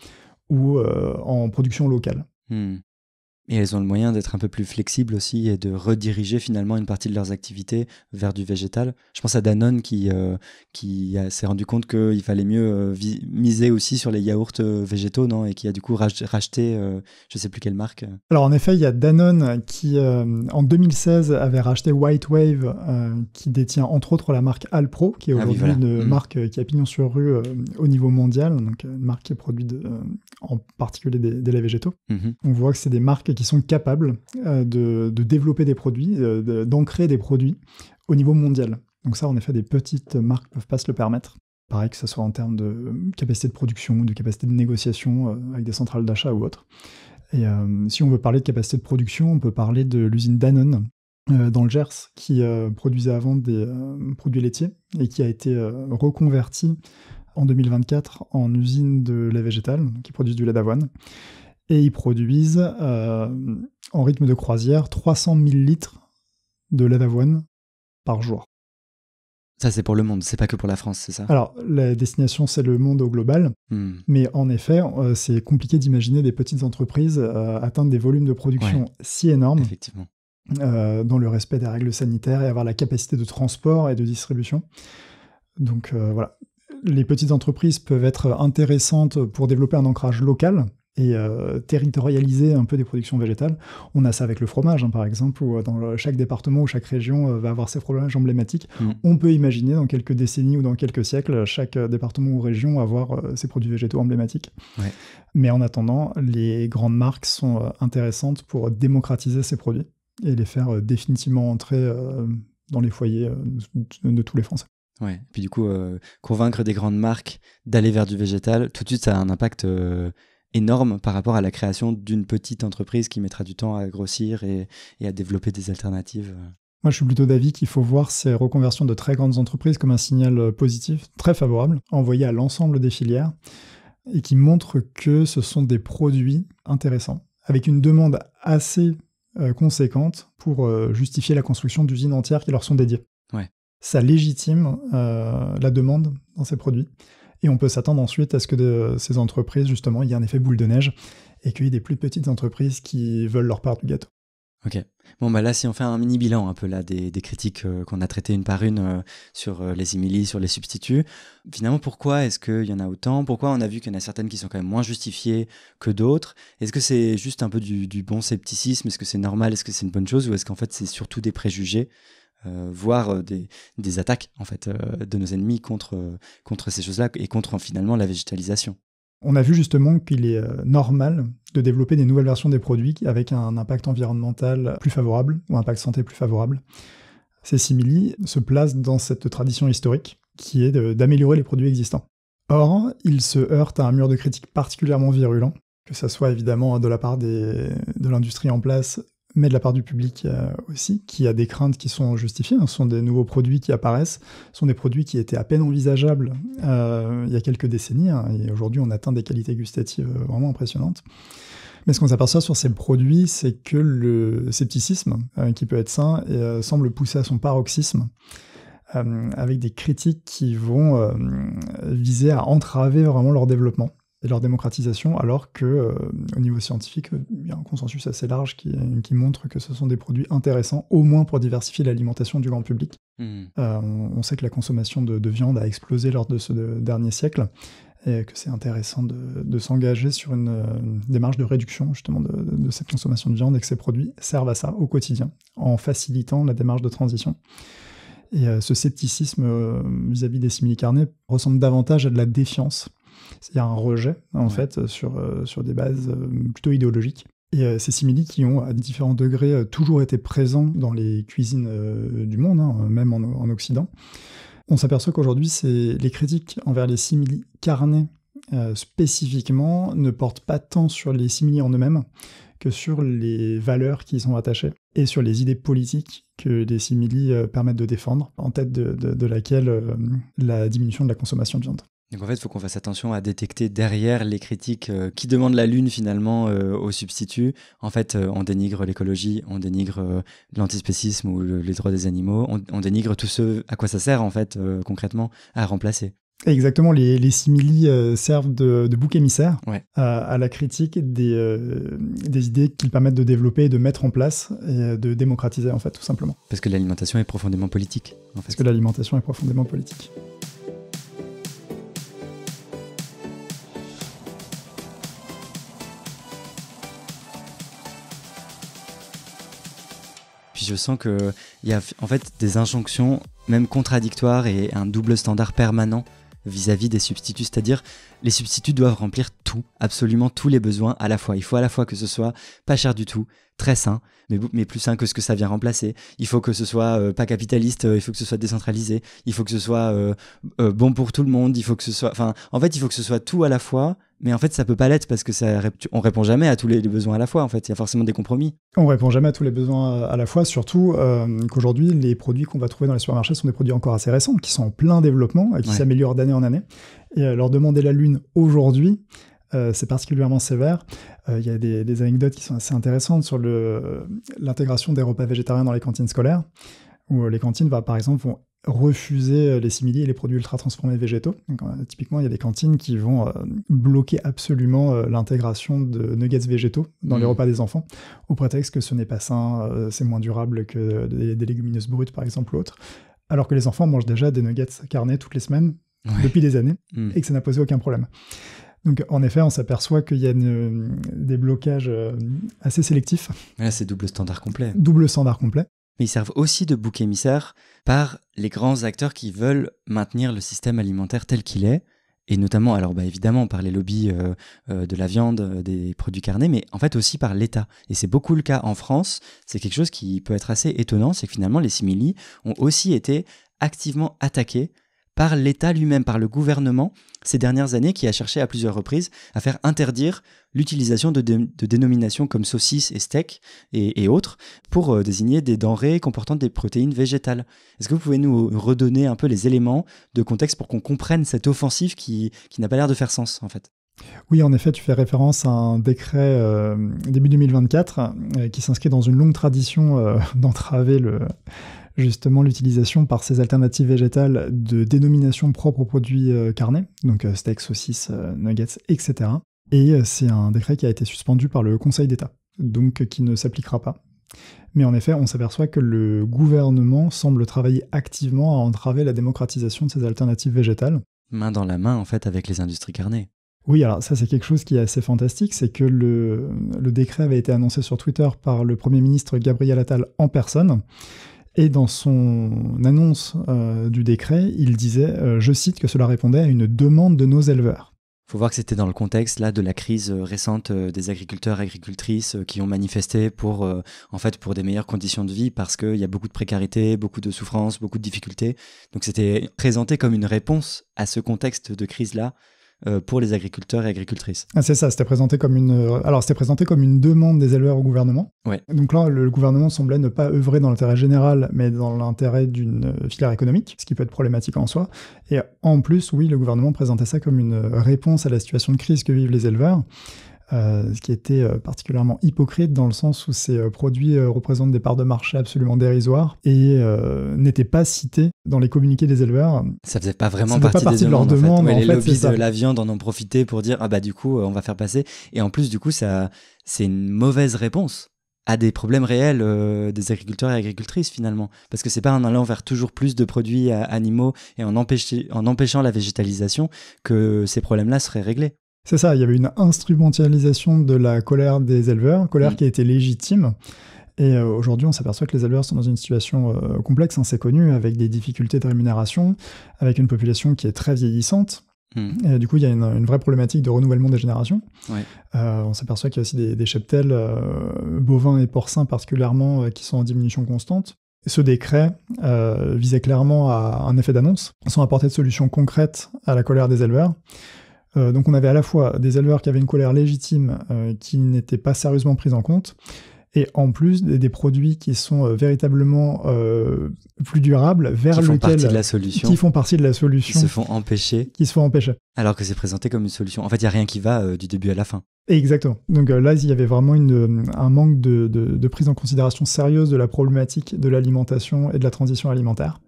ou euh, en production locale. Hmm. Et elles ont le moyen d'être un peu plus flexibles aussi et de rediriger finalement une partie de leurs activités vers du végétal. Je pense à Danone qui, euh, qui s'est rendu compte qu'il fallait mieux euh, miser aussi sur les yaourts euh, végétaux, non Et qui a du coup racheté, je ne sais plus quelle marque. Alors en effet, il y a Danone qui, en 2016, avait racheté White Wave, qui détient entre autres la marque Alpro, qui est ah aujourd'hui une mm. marque qui a pignon sur rue au niveau mondial, donc une marque qui produit en particulier des, des laits végétaux. Mm-hmm. On voit que c'est des marques qui sont capables euh, de, développer des produits, euh, d'ancrer des produits au niveau mondial. Donc ça, en effet, des petites marques ne peuvent pas se le permettre. Pareil, que ce soit en termes de euh, capacité de production, de capacité de négociation avec des centrales d'achat ou autres. Et si on veut parler de capacité de production, on peut parler de l'usine Danone dans le Gers, qui produisait avant des produits laitiers et qui a été reconvertie en 2024 en usine de lait végétal, qui produit du lait d'avoine et ils produisent euh, en rythme de croisière 300 000 litres de lait d'avoine par jour. Ça, c'est pour le monde, c'est pas que pour la France, c'est ça Alors, la destination, c'est le monde au global, hmm. mais en effet, euh, c'est compliqué d'imaginer des petites entreprises euh, atteindre des volumes de production si énormes, Effectivement. dans le respect des règles sanitaires et avoir la capacité de transport et de distribution. Donc voilà, les petites entreprises peuvent être intéressantes pour développer un ancrage local, et euh, territorialiser un peu des productions végétales. On a ça avec le fromage, hein, par exemple, où euh, dans chaque département ou chaque région euh, va avoir ses fromages emblématiques. Mm. On peut imaginer dans quelques décennies ou dans quelques siècles, chaque département ou région avoir ses produits végétaux emblématiques. Mais en attendant, les grandes marques sont intéressantes pour démocratiser ces produits et les faire définitivement entrer dans les foyers de, tous les Français. Ouais. Puis du coup, convaincre des grandes marques d'aller vers du végétal, tout de suite, ça a un impact énorme par rapport à la création d'une petite entreprise qui mettra du temps à grossir et, à développer des alternatives. Moi, je suis plutôt d'avis qu'il faut voir ces reconversions de très grandes entreprises comme un signal euh, positif, très favorable, envoyé à l'ensemble des filières, et qui montre que ce sont des produits intéressants, avec une demande assez euh, conséquente pour euh, justifier la construction d'usines entières qui leur sont dédiées. Ça légitime la demande dans ces produits. Et on peut s'attendre ensuite à ce que de ces entreprises, justement, il y ait un effet boule de neige et qu'il y ait des plus petites entreprises qui veulent leur part du gâteau. Ok. Bon, bah là, si on fait un mini bilan un peu là des, critiques euh, qu'on a traitées une par une euh, sur euh, les Emily, sur les substituts, finalement, pourquoi est-ce qu'il y en a autant Pourquoi on a vu qu'il y en a certaines qui sont quand même moins justifiées que d'autres Est-ce que c'est juste un peu du, du bon scepticisme Est-ce que c'est normal Est-ce que c'est une bonne chose Ou est-ce qu'en fait, c'est surtout des préjugés euh, voir voire euh, des, attaques en fait euh, de nos ennemis contre, contre ces choses-là et contre finalement la végétalisation. On a vu justement qu'il est normal de développer des nouvelles versions des produits avec un impact environnemental plus favorable ou un impact santé plus favorable. Ces simili se placent dans cette tradition historique qui est d'améliorer les produits existants. Or, il se heurte à un mur de critique particulièrement virulent, que ce soit évidemment de la part des, de l'industrie en place mais de la part du public euh, aussi, qui a des craintes qui sont justifiées. Hein. Ce sont des nouveaux produits qui apparaissent, ce sont des produits qui étaient à peine envisageables euh, il y a quelques décennies, hein, et aujourd'hui on atteint des qualités gustatives euh, vraiment impressionnantes. Mais ce qu'on s'aperçoit sur ces produits, c'est que le scepticisme, qui peut être sain, semble pousser à son paroxysme. avec des critiques qui vont viser à entraver vraiment leur développement leur démocratisation, alors que euh, au niveau scientifique, il y a un consensus assez large qui, montre que ce sont des produits intéressants, au moins pour diversifier l'alimentation du grand public. Hmm. Euh, on, sait que la consommation de, viande a explosé lors de ce dernier siècle, et que c'est intéressant de, s'engager sur une, démarche de réduction justement de, cette consommation de viande et que ces produits servent à ça au quotidien, en facilitant la démarche de transition. Et euh, ce scepticisme vis-à-vis -vis des simili-carnés ressemble davantage à de la défiance il y a un rejet, en fait, sur, euh, sur des bases euh, plutôt idéologiques. Et euh, ces simili qui ont, à différents degrés, toujours été présents dans les cuisines du monde, hein, même en, Occident. On s'aperçoit qu'aujourd'hui, c'est les critiques envers les simili carnés spécifiquement ne portent pas tant sur les simili en eux-mêmes que sur les valeurs qui y sont attachées et sur les idées politiques que les simili permettent de défendre, en tête de, laquelle la diminution de la consommation de viande. Donc en fait, il faut qu'on fasse attention à détecter derrière les critiques euh, qui demandent la lune finalement euh, au substitut. En fait, euh, on dénigre l'écologie, on dénigre l'antispécisme ou les droits des animaux, on, dénigre tout ce à quoi ça sert en fait concrètement à remplacer. Exactement, les, les servent de, bouc émissaire à, la critique des, des idées qu'ils permettent de développer de mettre en place et de démocratiser en fait tout simplement. Parce que l'alimentation est profondément politique. Parce que l'alimentation est profondément politique. je sens qu'il y a en fait des injonctions, même contradictoires, et un double standard permanent vis-à-vis des substituts, c'est-à-dire les substituts doivent remplir tout, absolument tous les besoins à la fois. Il faut à la fois que ce soit pas cher du tout, très sain, mais, mais plus sain que ce que ça vient remplacer. Il faut que ce soit euh, pas capitaliste, euh, il faut que ce soit décentralisé, il faut que ce soit euh, bon pour tout le monde, il faut que ce soit, enfin, en fait, il faut que ce soit tout à la fois mais en fait, ça peut pas l'être parce que ça, on répond jamais à tous les, besoins à la fois. En fait, il y a forcément des compromis. On répond jamais à tous les besoins euh, à, la fois, surtout euh, qu'aujourd'hui, les produits qu'on va trouver dans les supermarchés sont des produits encore assez récents, qui sont en plein développement et qui s'améliorent d'année en année. Et euh, leur demander la lune aujourd'hui, c'est particulièrement sévère. Il y a des, anecdotes qui sont assez intéressantes sur l'intégration des repas végétariens dans les cantines scolaires, où les cantines, par exemple, vont refuser euh, les simili et les produits ultra transformés végétaux. Euh, typiquement, il y a des cantines qui vont euh, bloquer absolument l'intégration de nuggets végétaux dans les mm. repas des enfants, au prétexte que ce n'est pas sain, c'est moins durable que des, légumineuses brutes, par exemple, ou autres. Alors que les enfants mangent déjà des nuggets carnés toutes les semaines, depuis des années, mm. et que ça n'a posé aucun problème. Donc, en effet, on s'aperçoit qu'il y a des blocages assez sélectifs. c'est double standard complet. Double standard complet mais ils servent aussi de bouc émissaire par les grands acteurs qui veulent maintenir le système alimentaire tel qu'il est, et notamment, alors bah, évidemment, par les lobbies euh, euh, de la viande, euh, des produits carnés, mais en fait aussi par l'État. Et c'est beaucoup le cas en France. C'est quelque chose qui peut être assez étonnant, c'est que finalement, les simili ont aussi été activement attaqués par l'État lui-même, par le gouvernement, ces dernières années, qui a cherché à plusieurs reprises à faire interdire l'utilisation de, dénominations comme saucisses et steaks et, autres pour euh, désigner des denrées comportant des protéines végétales. Est-ce que vous pouvez nous euh, redonner un peu les éléments de contexte pour qu'on comprenne cette offensive qui, n'a pas l'air de faire sens en fait oui, en effet, tu fais référence à un décret euh, début 2024 qui s'inscrit dans une longue tradition d'entraver le, justement l'utilisation par ces alternatives végétales de dénominations propres aux produits euh, carnés, donc euh, steaks, saucisses, euh, nuggets, etc. Et c'est un décret qui a été suspendu par le Conseil d'État, donc qui ne s'appliquera pas. Mais en effet, on s'aperçoit que le gouvernement semble travailler activement à entraver la démocratisation de ces alternatives végétales. Main dans la main, en fait, avec les industries carnées. Oui, alors ça c'est quelque chose qui est assez fantastique, c'est que le, le, décret avait été annoncé sur Twitter par le Premier ministre Gabriel Attal en personne, et dans son annonce euh, du décret, il disait, euh, je cite, que cela répondait à une demande de nos éleveurs. Il faut voir que c'était dans le contexte là de la crise euh, récente des agriculteurs et agricultrices qui ont manifesté pour en fait pour des meilleures conditions de vie parce qu'il y a beaucoup de précarité, beaucoup de souffrances, beaucoup de difficultés. Donc c'était présenté comme une réponse à ce contexte de crise là euh, pour les agriculteurs et agricultrices. Ah, c'est ça, c'était présenté comme une euh, alors c'était présenté comme une demande des éleveurs au gouvernement. Donc là le gouvernement semblait ne pas œuvrer dans l'intérêt général mais dans l'intérêt d'une euh, filière économique, ce qui peut être problématique en soi et en plus oui, le gouvernement présentait ça comme une réponse à la situation de crise que vivent les éleveurs. Euh, ce qui était euh, particulièrement hypocrite dans le sens où ces euh, produits représentent des parts de marché absolument dérisoires et n'étaient pas cités dans les communiqués des éleveurs. Ça faisait pas vraiment partie, de leur demande. mais les fait, lobbies de la viande en ont profité pour dire ah bah du coup on va faire passer et en plus du coup ça c'est une mauvaise réponse à des problèmes réels des agriculteurs et agricultrices finalement. Parce que c'est pas en allant vers toujours plus de produits animaux et en, en empêchant la végétalisation que ces problèmes-là seraient réglés. C'est ça, il y avait une instrumentalisation de la colère des éleveurs, colère mm. qui a été légitime. Et euh, aujourd'hui, on s'aperçoit que les éleveurs sont dans une situation euh, complexe, hein, c'est connu, avec des difficultés de rémunération, avec une population qui est très vieillissante. Mm. Et du coup, il y a une, vraie problématique de renouvellement des générations. Euh, on s'aperçoit qu'il y a aussi des, des cheptels bovins et porcins particulièrement qui sont en diminution constante. Ce décret visait clairement à un effet d'annonce, sans apporter de solutions concrètes à la colère des éleveurs. Euh, donc on avait à la fois des éleveurs qui avaient une colère légitime euh, qui n'était pas sérieusement prise en compte, et en plus des, produits qui sont euh, véritablement plus durables, vers qui font qui font partie de la solution, qui se font empêcher, qui alors que c'est présenté comme une solution. En fait, il n'y a rien qui va du début à la fin. Exactement. Donc là, il y avait vraiment un manque de, prise en considération sérieuse de la problématique de l'alimentation et de la transition alimentaire.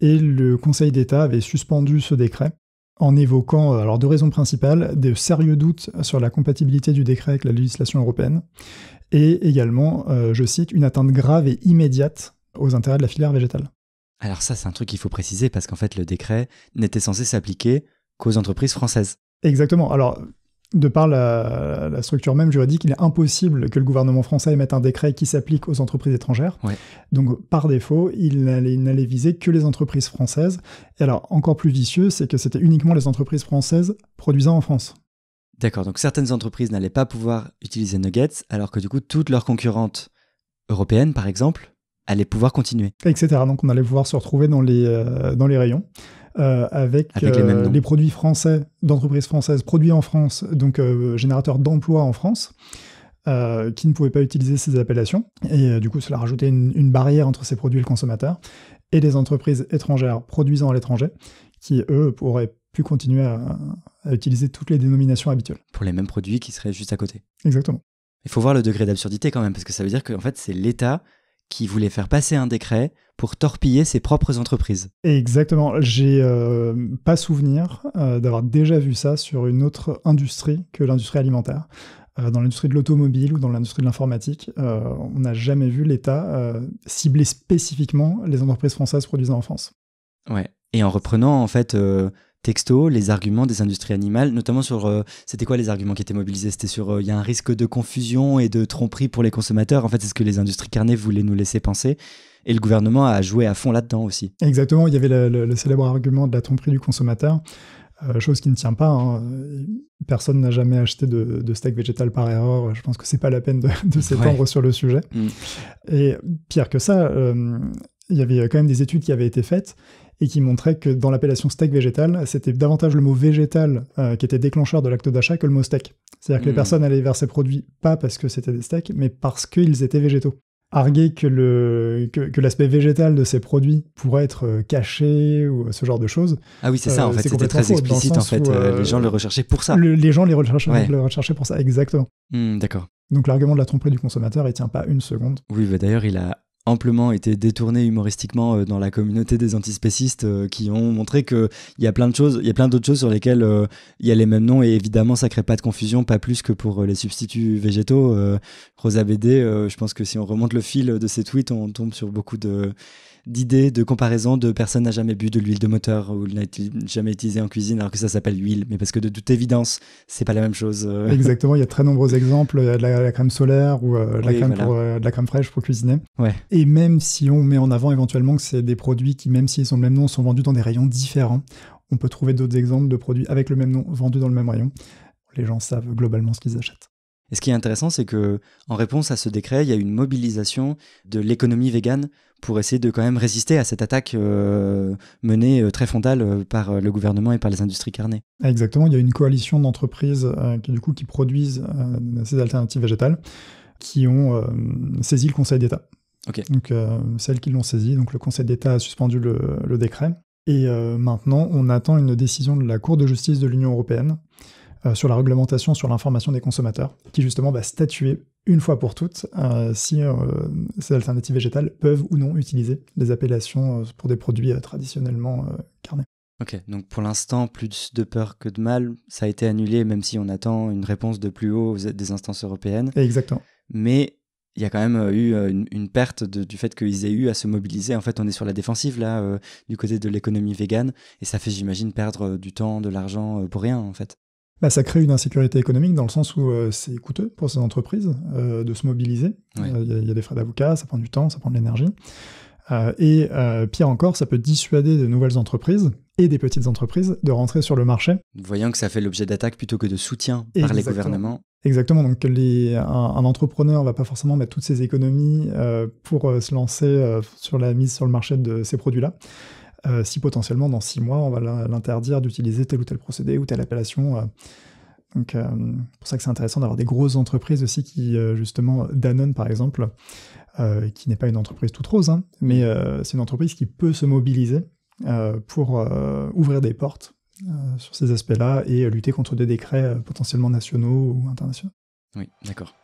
Et le Conseil d'État avait suspendu ce décret en évoquant euh, alors deux raisons principales, de sérieux doutes sur la compatibilité du décret avec la législation européenne, et également, euh, je cite, une atteinte grave et immédiate aux intérêts de la filière végétale. Alors ça, c'est un truc qu'il faut préciser parce qu'en fait, le décret n'était censé s'appliquer qu'aux entreprises françaises. Exactement. Alors, de par la, structure même juridique, il est impossible que le gouvernement français émette un décret qui s'applique aux entreprises étrangères. Donc, par défaut, il n'allait viser que les entreprises françaises. Et alors, encore plus vicieux, c'est que c'était uniquement les entreprises françaises produisant en France. D'accord, donc certaines entreprises n'allaient pas pouvoir utiliser Nuggets, alors que du coup, toutes leurs concurrentes européennes, par exemple, allaient pouvoir continuer. Etc. Donc, on allait pouvoir se retrouver dans les euh, rayons. Euh, avec, euh, les, produits français d'entreprises françaises produits en France, donc euh, générateurs d'emplois en France. qui ne pouvaient pas utiliser ces appellations. Et du coup, cela rajoutait une, barrière entre ces produits et le consommateur, et les entreprises étrangères produisant à l'étranger, qui, eux, auraient pu continuer à, à, utiliser toutes les dénominations habituelles. Pour les mêmes produits qui seraient juste à côté. Exactement. Il faut voir le degré d'absurdité quand même, parce que ça veut dire qu'en fait, c'est l'État qui voulait faire passer un décret pour torpiller ses propres entreprises. Exactement. J'ai euh, pas souvenir euh, d'avoir déjà vu ça sur une autre industrie que l'industrie alimentaire. Euh, dans l'industrie de l'automobile ou dans l'industrie de l'informatique, on n'a jamais vu l'État cibler spécifiquement les entreprises françaises produisant en France. Ouais. Et en reprenant en fait texto les arguments des industries animales, notamment sur. Euh, c'était quoi les arguments qui étaient mobilisés C'était sur. Euh, il y a un risque de confusion et de tromperie pour les consommateurs. En fait, c'est ce que les industries carnées voulaient nous laisser penser. Et le gouvernement a joué à fond là-dedans aussi. Exactement. Il y avait le, célèbre argument de la tromperie du consommateur. Euh, chose qui ne tient pas. Hein. Personne n'a jamais acheté de, steak végétal par erreur. Je pense que c'est pas la peine de, s'étendre sur le sujet. Mm. Et pire que ça, il y avait euh, quand même des études qui avaient été faites et qui montraient que dans l'appellation steak végétal, c'était davantage le mot végétal euh, qui était déclencheur de l'acte d'achat que le mot steak. C'est-à-dire que les hmm. personnes allaient vers ces produits pas parce que c'était des steaks, mais parce qu'ils étaient végétaux. Arguer que, le, que, l'aspect végétal de ces produits pourrait être euh, caché ou ce genre de choses. Ah oui, c'est ça, en fait, c'était très explicite, en fait. les gens le recherchaient pour ça. les gens les recherchaient, le recherchaient pour ça, exactement. Hmm, d'accord. Donc l'argument de la tromperie du consommateur, il tient pas une seconde. Oui, bah, d'ailleurs, il a amplement été détourné humoristiquement euh, dans la communauté des antispécistes euh, qui ont montré qu'il y a plein de choses, il y a plein d'autres choses sur lesquelles euh, il y a les mêmes noms et évidemment ça crée pas de confusion, pas plus que pour les substituts végétaux. Rosa BD, je pense que si on remonte le fil de ces tweets, on tombe sur beaucoup de d'idées, de comparaison de personne n'a jamais bu de l'huile de moteur ou n'a jamais utilisé en cuisine alors que ça s'appelle huile, mais parce que de toute évidence, c'est pas la même chose. Euh. Exactement, il y a très nombreux exemples, il y a la, crème solaire ou euh, euh, la crème fraîche pour cuisiner. Et même si on met en avant éventuellement que c'est des produits qui, même s'ils ont le même nom, sont vendus dans des rayons différents, on peut trouver d'autres exemples de produits avec le même nom vendus dans le même rayon. Les gens savent globalement ce qu'ils achètent. Et ce qui est intéressant, c'est que en réponse à ce décret, il y a une mobilisation de l'économie végane pour essayer de quand même résister à cette attaque euh, menée euh, très fondale euh, par le gouvernement et par les industries carnées. Ah, exactement, il y a une coalition d'entreprises qui du coup qui produisent ces alternatives végétales qui ont saisi le Conseil d'État. Donc celles qui l'ont saisi, donc le Conseil d'État a suspendu le, décret. Et maintenant, on attend une décision de la Cour de justice de l'Union européenne euh, sur la réglementation sur l'information des consommateurs, qui justement va statuer une fois pour toutes euh, si euh, ces alternatives végétales peuvent ou non utiliser des appellations pour des produits traditionnellement carnés. Ok, donc pour l'instant, plus de peur que de mal, ça a été annulé, même si on attend une réponse de plus haut des instances européennes. Exactement. Mais il y a quand même eu une, perte du fait qu'ils aient eu à se mobiliser. En fait, on est sur la défensive, là, du côté de l'économie végane, et ça fait, j'imagine, perdre du temps, de l'argent pour rien, en fait. Bah, ça crée une insécurité économique dans le sens où euh, c'est coûteux pour ces entreprises euh, de se mobiliser. Euh, il y, a des frais d'avocat, ça prend du temps, ça prend de l'énergie. et pire encore, ça peut dissuader de nouvelles entreprises et des petites entreprises de rentrer sur le marché. Voyant que ça fait l'objet d'attaques plutôt que de soutien par les gouvernements. Exactement, donc un, un, entrepreneur ne va pas forcément mettre toutes ses économies pour se lancer sur la mise sur le marché de ces produits-là. Euh, si potentiellement dans six mois on va l'interdire d'utiliser tel ou tel procédé ou telle appellation. Euh. Donc euh, pour ça que c'est intéressant d'avoir des grosses entreprises aussi qui justement Danone par exemple, qui n'est pas une entreprise toute rose, hein, mais c'est une entreprise qui peut se mobiliser pour ouvrir des portes sur ces aspects-là et lutter contre des décrets potentiellement nationaux ou internationaux. Oui, d'accord.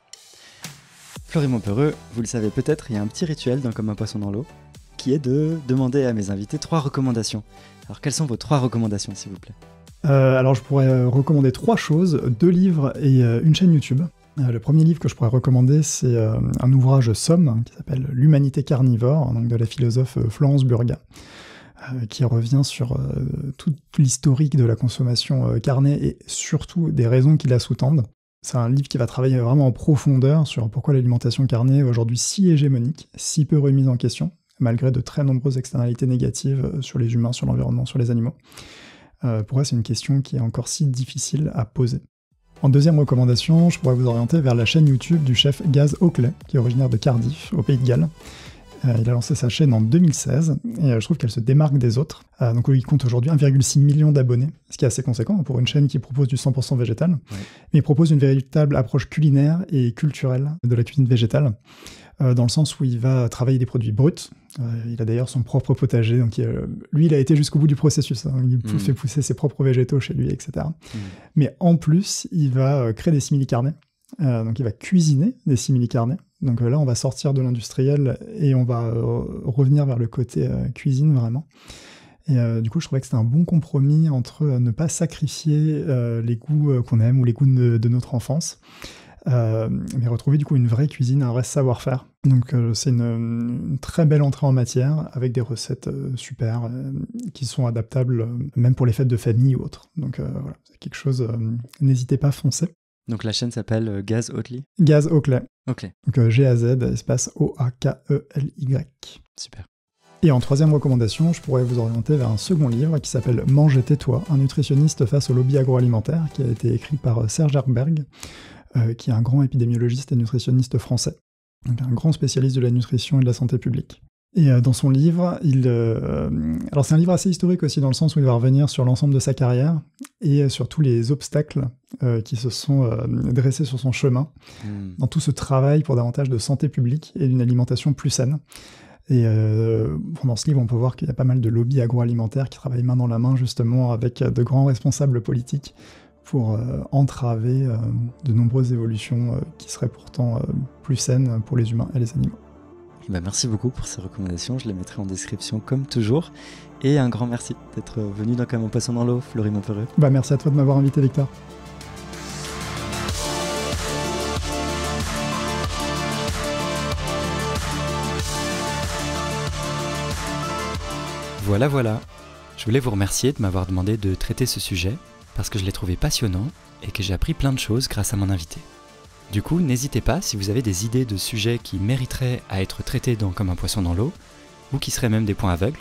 Florimont Peureux, vous le savez peut-être, il y a un petit rituel dans Comme un poisson dans l'eau qui est de demander à mes invités trois recommandations. Alors, quelles sont vos trois recommandations, s'il vous plaît euh, Alors, je pourrais euh, recommander trois choses deux livres et euh, une chaîne YouTube. le premier livre que je pourrais recommander, c'est un ouvrage somme qui s'appelle L'humanité carnivore, de la philosophe Florence Burga, qui revient sur toute l'historique de la consommation carnée et surtout des raisons qui la sous-tendent. C'est un livre qui va travailler vraiment en profondeur sur pourquoi l'alimentation carnée est aujourd'hui si hégémonique, si peu remise en question, malgré de très nombreuses externalités négatives euh, sur les humains, sur l'environnement, sur les animaux. Euh, pour moi, c'est une question qui est encore si difficile à poser. En deuxième recommandation, je pourrais vous orienter vers la chaîne YouTube du chef Gaz Oakley, qui est originaire de Cardiff, au Pays de Galles. Euh, il a lancé sa chaîne en 2016 et je trouve qu'elle se démarque des autres. donc il compte aujourd'hui 1,6 million d'abonnés, ce qui est assez conséquent pour une chaîne qui propose du 100% végétal. Mais il propose une véritable approche culinaire et culturelle de la cuisine végétale, dans le sens où il va travailler des produits bruts, il a d'ailleurs son propre potager, donc lui, il a été jusqu'au bout du processus. Hein. il mm. fait pousser ses propres végétaux chez lui, etc. Mm. Mais en plus, il va euh, créer des simili euh, donc il va cuisiner des simili Donc euh, là, on va sortir de l'industriel et on va revenir vers le côté cuisine vraiment. Et du coup, je trouvais que c'était un bon compromis entre ne pas sacrifier les goûts qu'on aime ou les goûts de notre enfance euh, mais retrouver du coup une vraie cuisine, un vrai savoir-faire. Donc euh, c'est une, très belle entrée en matière avec des recettes euh, super qui sont adaptables même pour les fêtes de famille ou autres. Donc voilà, c'est quelque chose, n'hésitez pas, à foncer Donc la chaîne s'appelle Gaz Oakley Gaz Oakley. Ok. Donc G-A-Z espace O-A-K-E-L-Y. Super. Et en troisième recommandation, je pourrais vous orienter vers un second livre qui s'appelle Mange tais-toi, un nutritionniste face au lobby agroalimentaire, qui a été écrit par Serge Herberg. Euh, qui est un grand épidémiologiste et nutritionniste français, un grand spécialiste de la nutrition et de la santé publique. Et euh, dans son livre, il, euh, alors c'est un livre assez historique aussi dans le sens où il va revenir sur l'ensemble de sa carrière et sur tous les obstacles qui se sont dressés sur son chemin hmm. dans tout ce travail pour davantage de santé publique et d'une alimentation plus saine. Et dans ce livre, on peut voir qu'il y a pas mal de lobbies agroalimentaires qui travaillent main dans la main justement avec de grands responsables politiques pour euh, entraver euh, de nombreuses évolutions euh, qui seraient pourtant plus saines pour les humains et les animaux. Eh ben, merci beaucoup pour ces recommandations, je les mettrai en description comme toujours. Et un grand merci d'être venu dans Comme en passant dans l'eau, Florie Montferreux. Bah, merci à toi de m'avoir invité, Victor. Voilà, voilà. Je voulais vous remercier de m'avoir demandé de traiter ce sujet parce que je l'ai trouvé passionnant et que j'ai appris plein de choses grâce à mon invité. Du coup, n'hésitez pas si vous avez des idées de sujets qui mériteraient à être traités dans Comme un poisson dans l'eau, ou qui seraient même des points aveugles,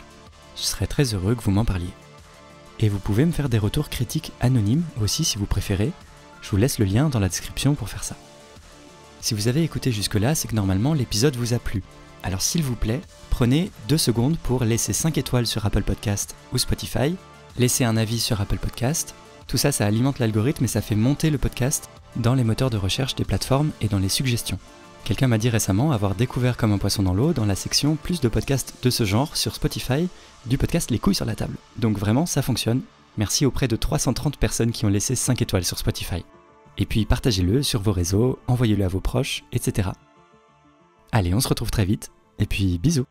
je serais très heureux que vous m'en parliez. Et vous pouvez me faire des retours critiques anonymes aussi si vous préférez, je vous laisse le lien dans la description pour faire ça. Si vous avez écouté jusque-là, c'est que normalement l'épisode vous a plu. Alors s'il vous plaît, prenez deux secondes pour laisser 5 étoiles sur Apple Podcast ou Spotify, laisser un avis sur Apple Podcast, tout ça, ça alimente l'algorithme et ça fait monter le podcast dans les moteurs de recherche des plateformes et dans les suggestions. Quelqu'un m'a dit récemment avoir découvert comme un poisson dans l'eau dans la section plus de podcasts de ce genre sur Spotify du podcast Les couilles sur la table. Donc vraiment, ça fonctionne. Merci auprès de 330 personnes qui ont laissé 5 étoiles sur Spotify. Et puis partagez-le sur vos réseaux, envoyez-le à vos proches, etc. Allez, on se retrouve très vite, et puis bisous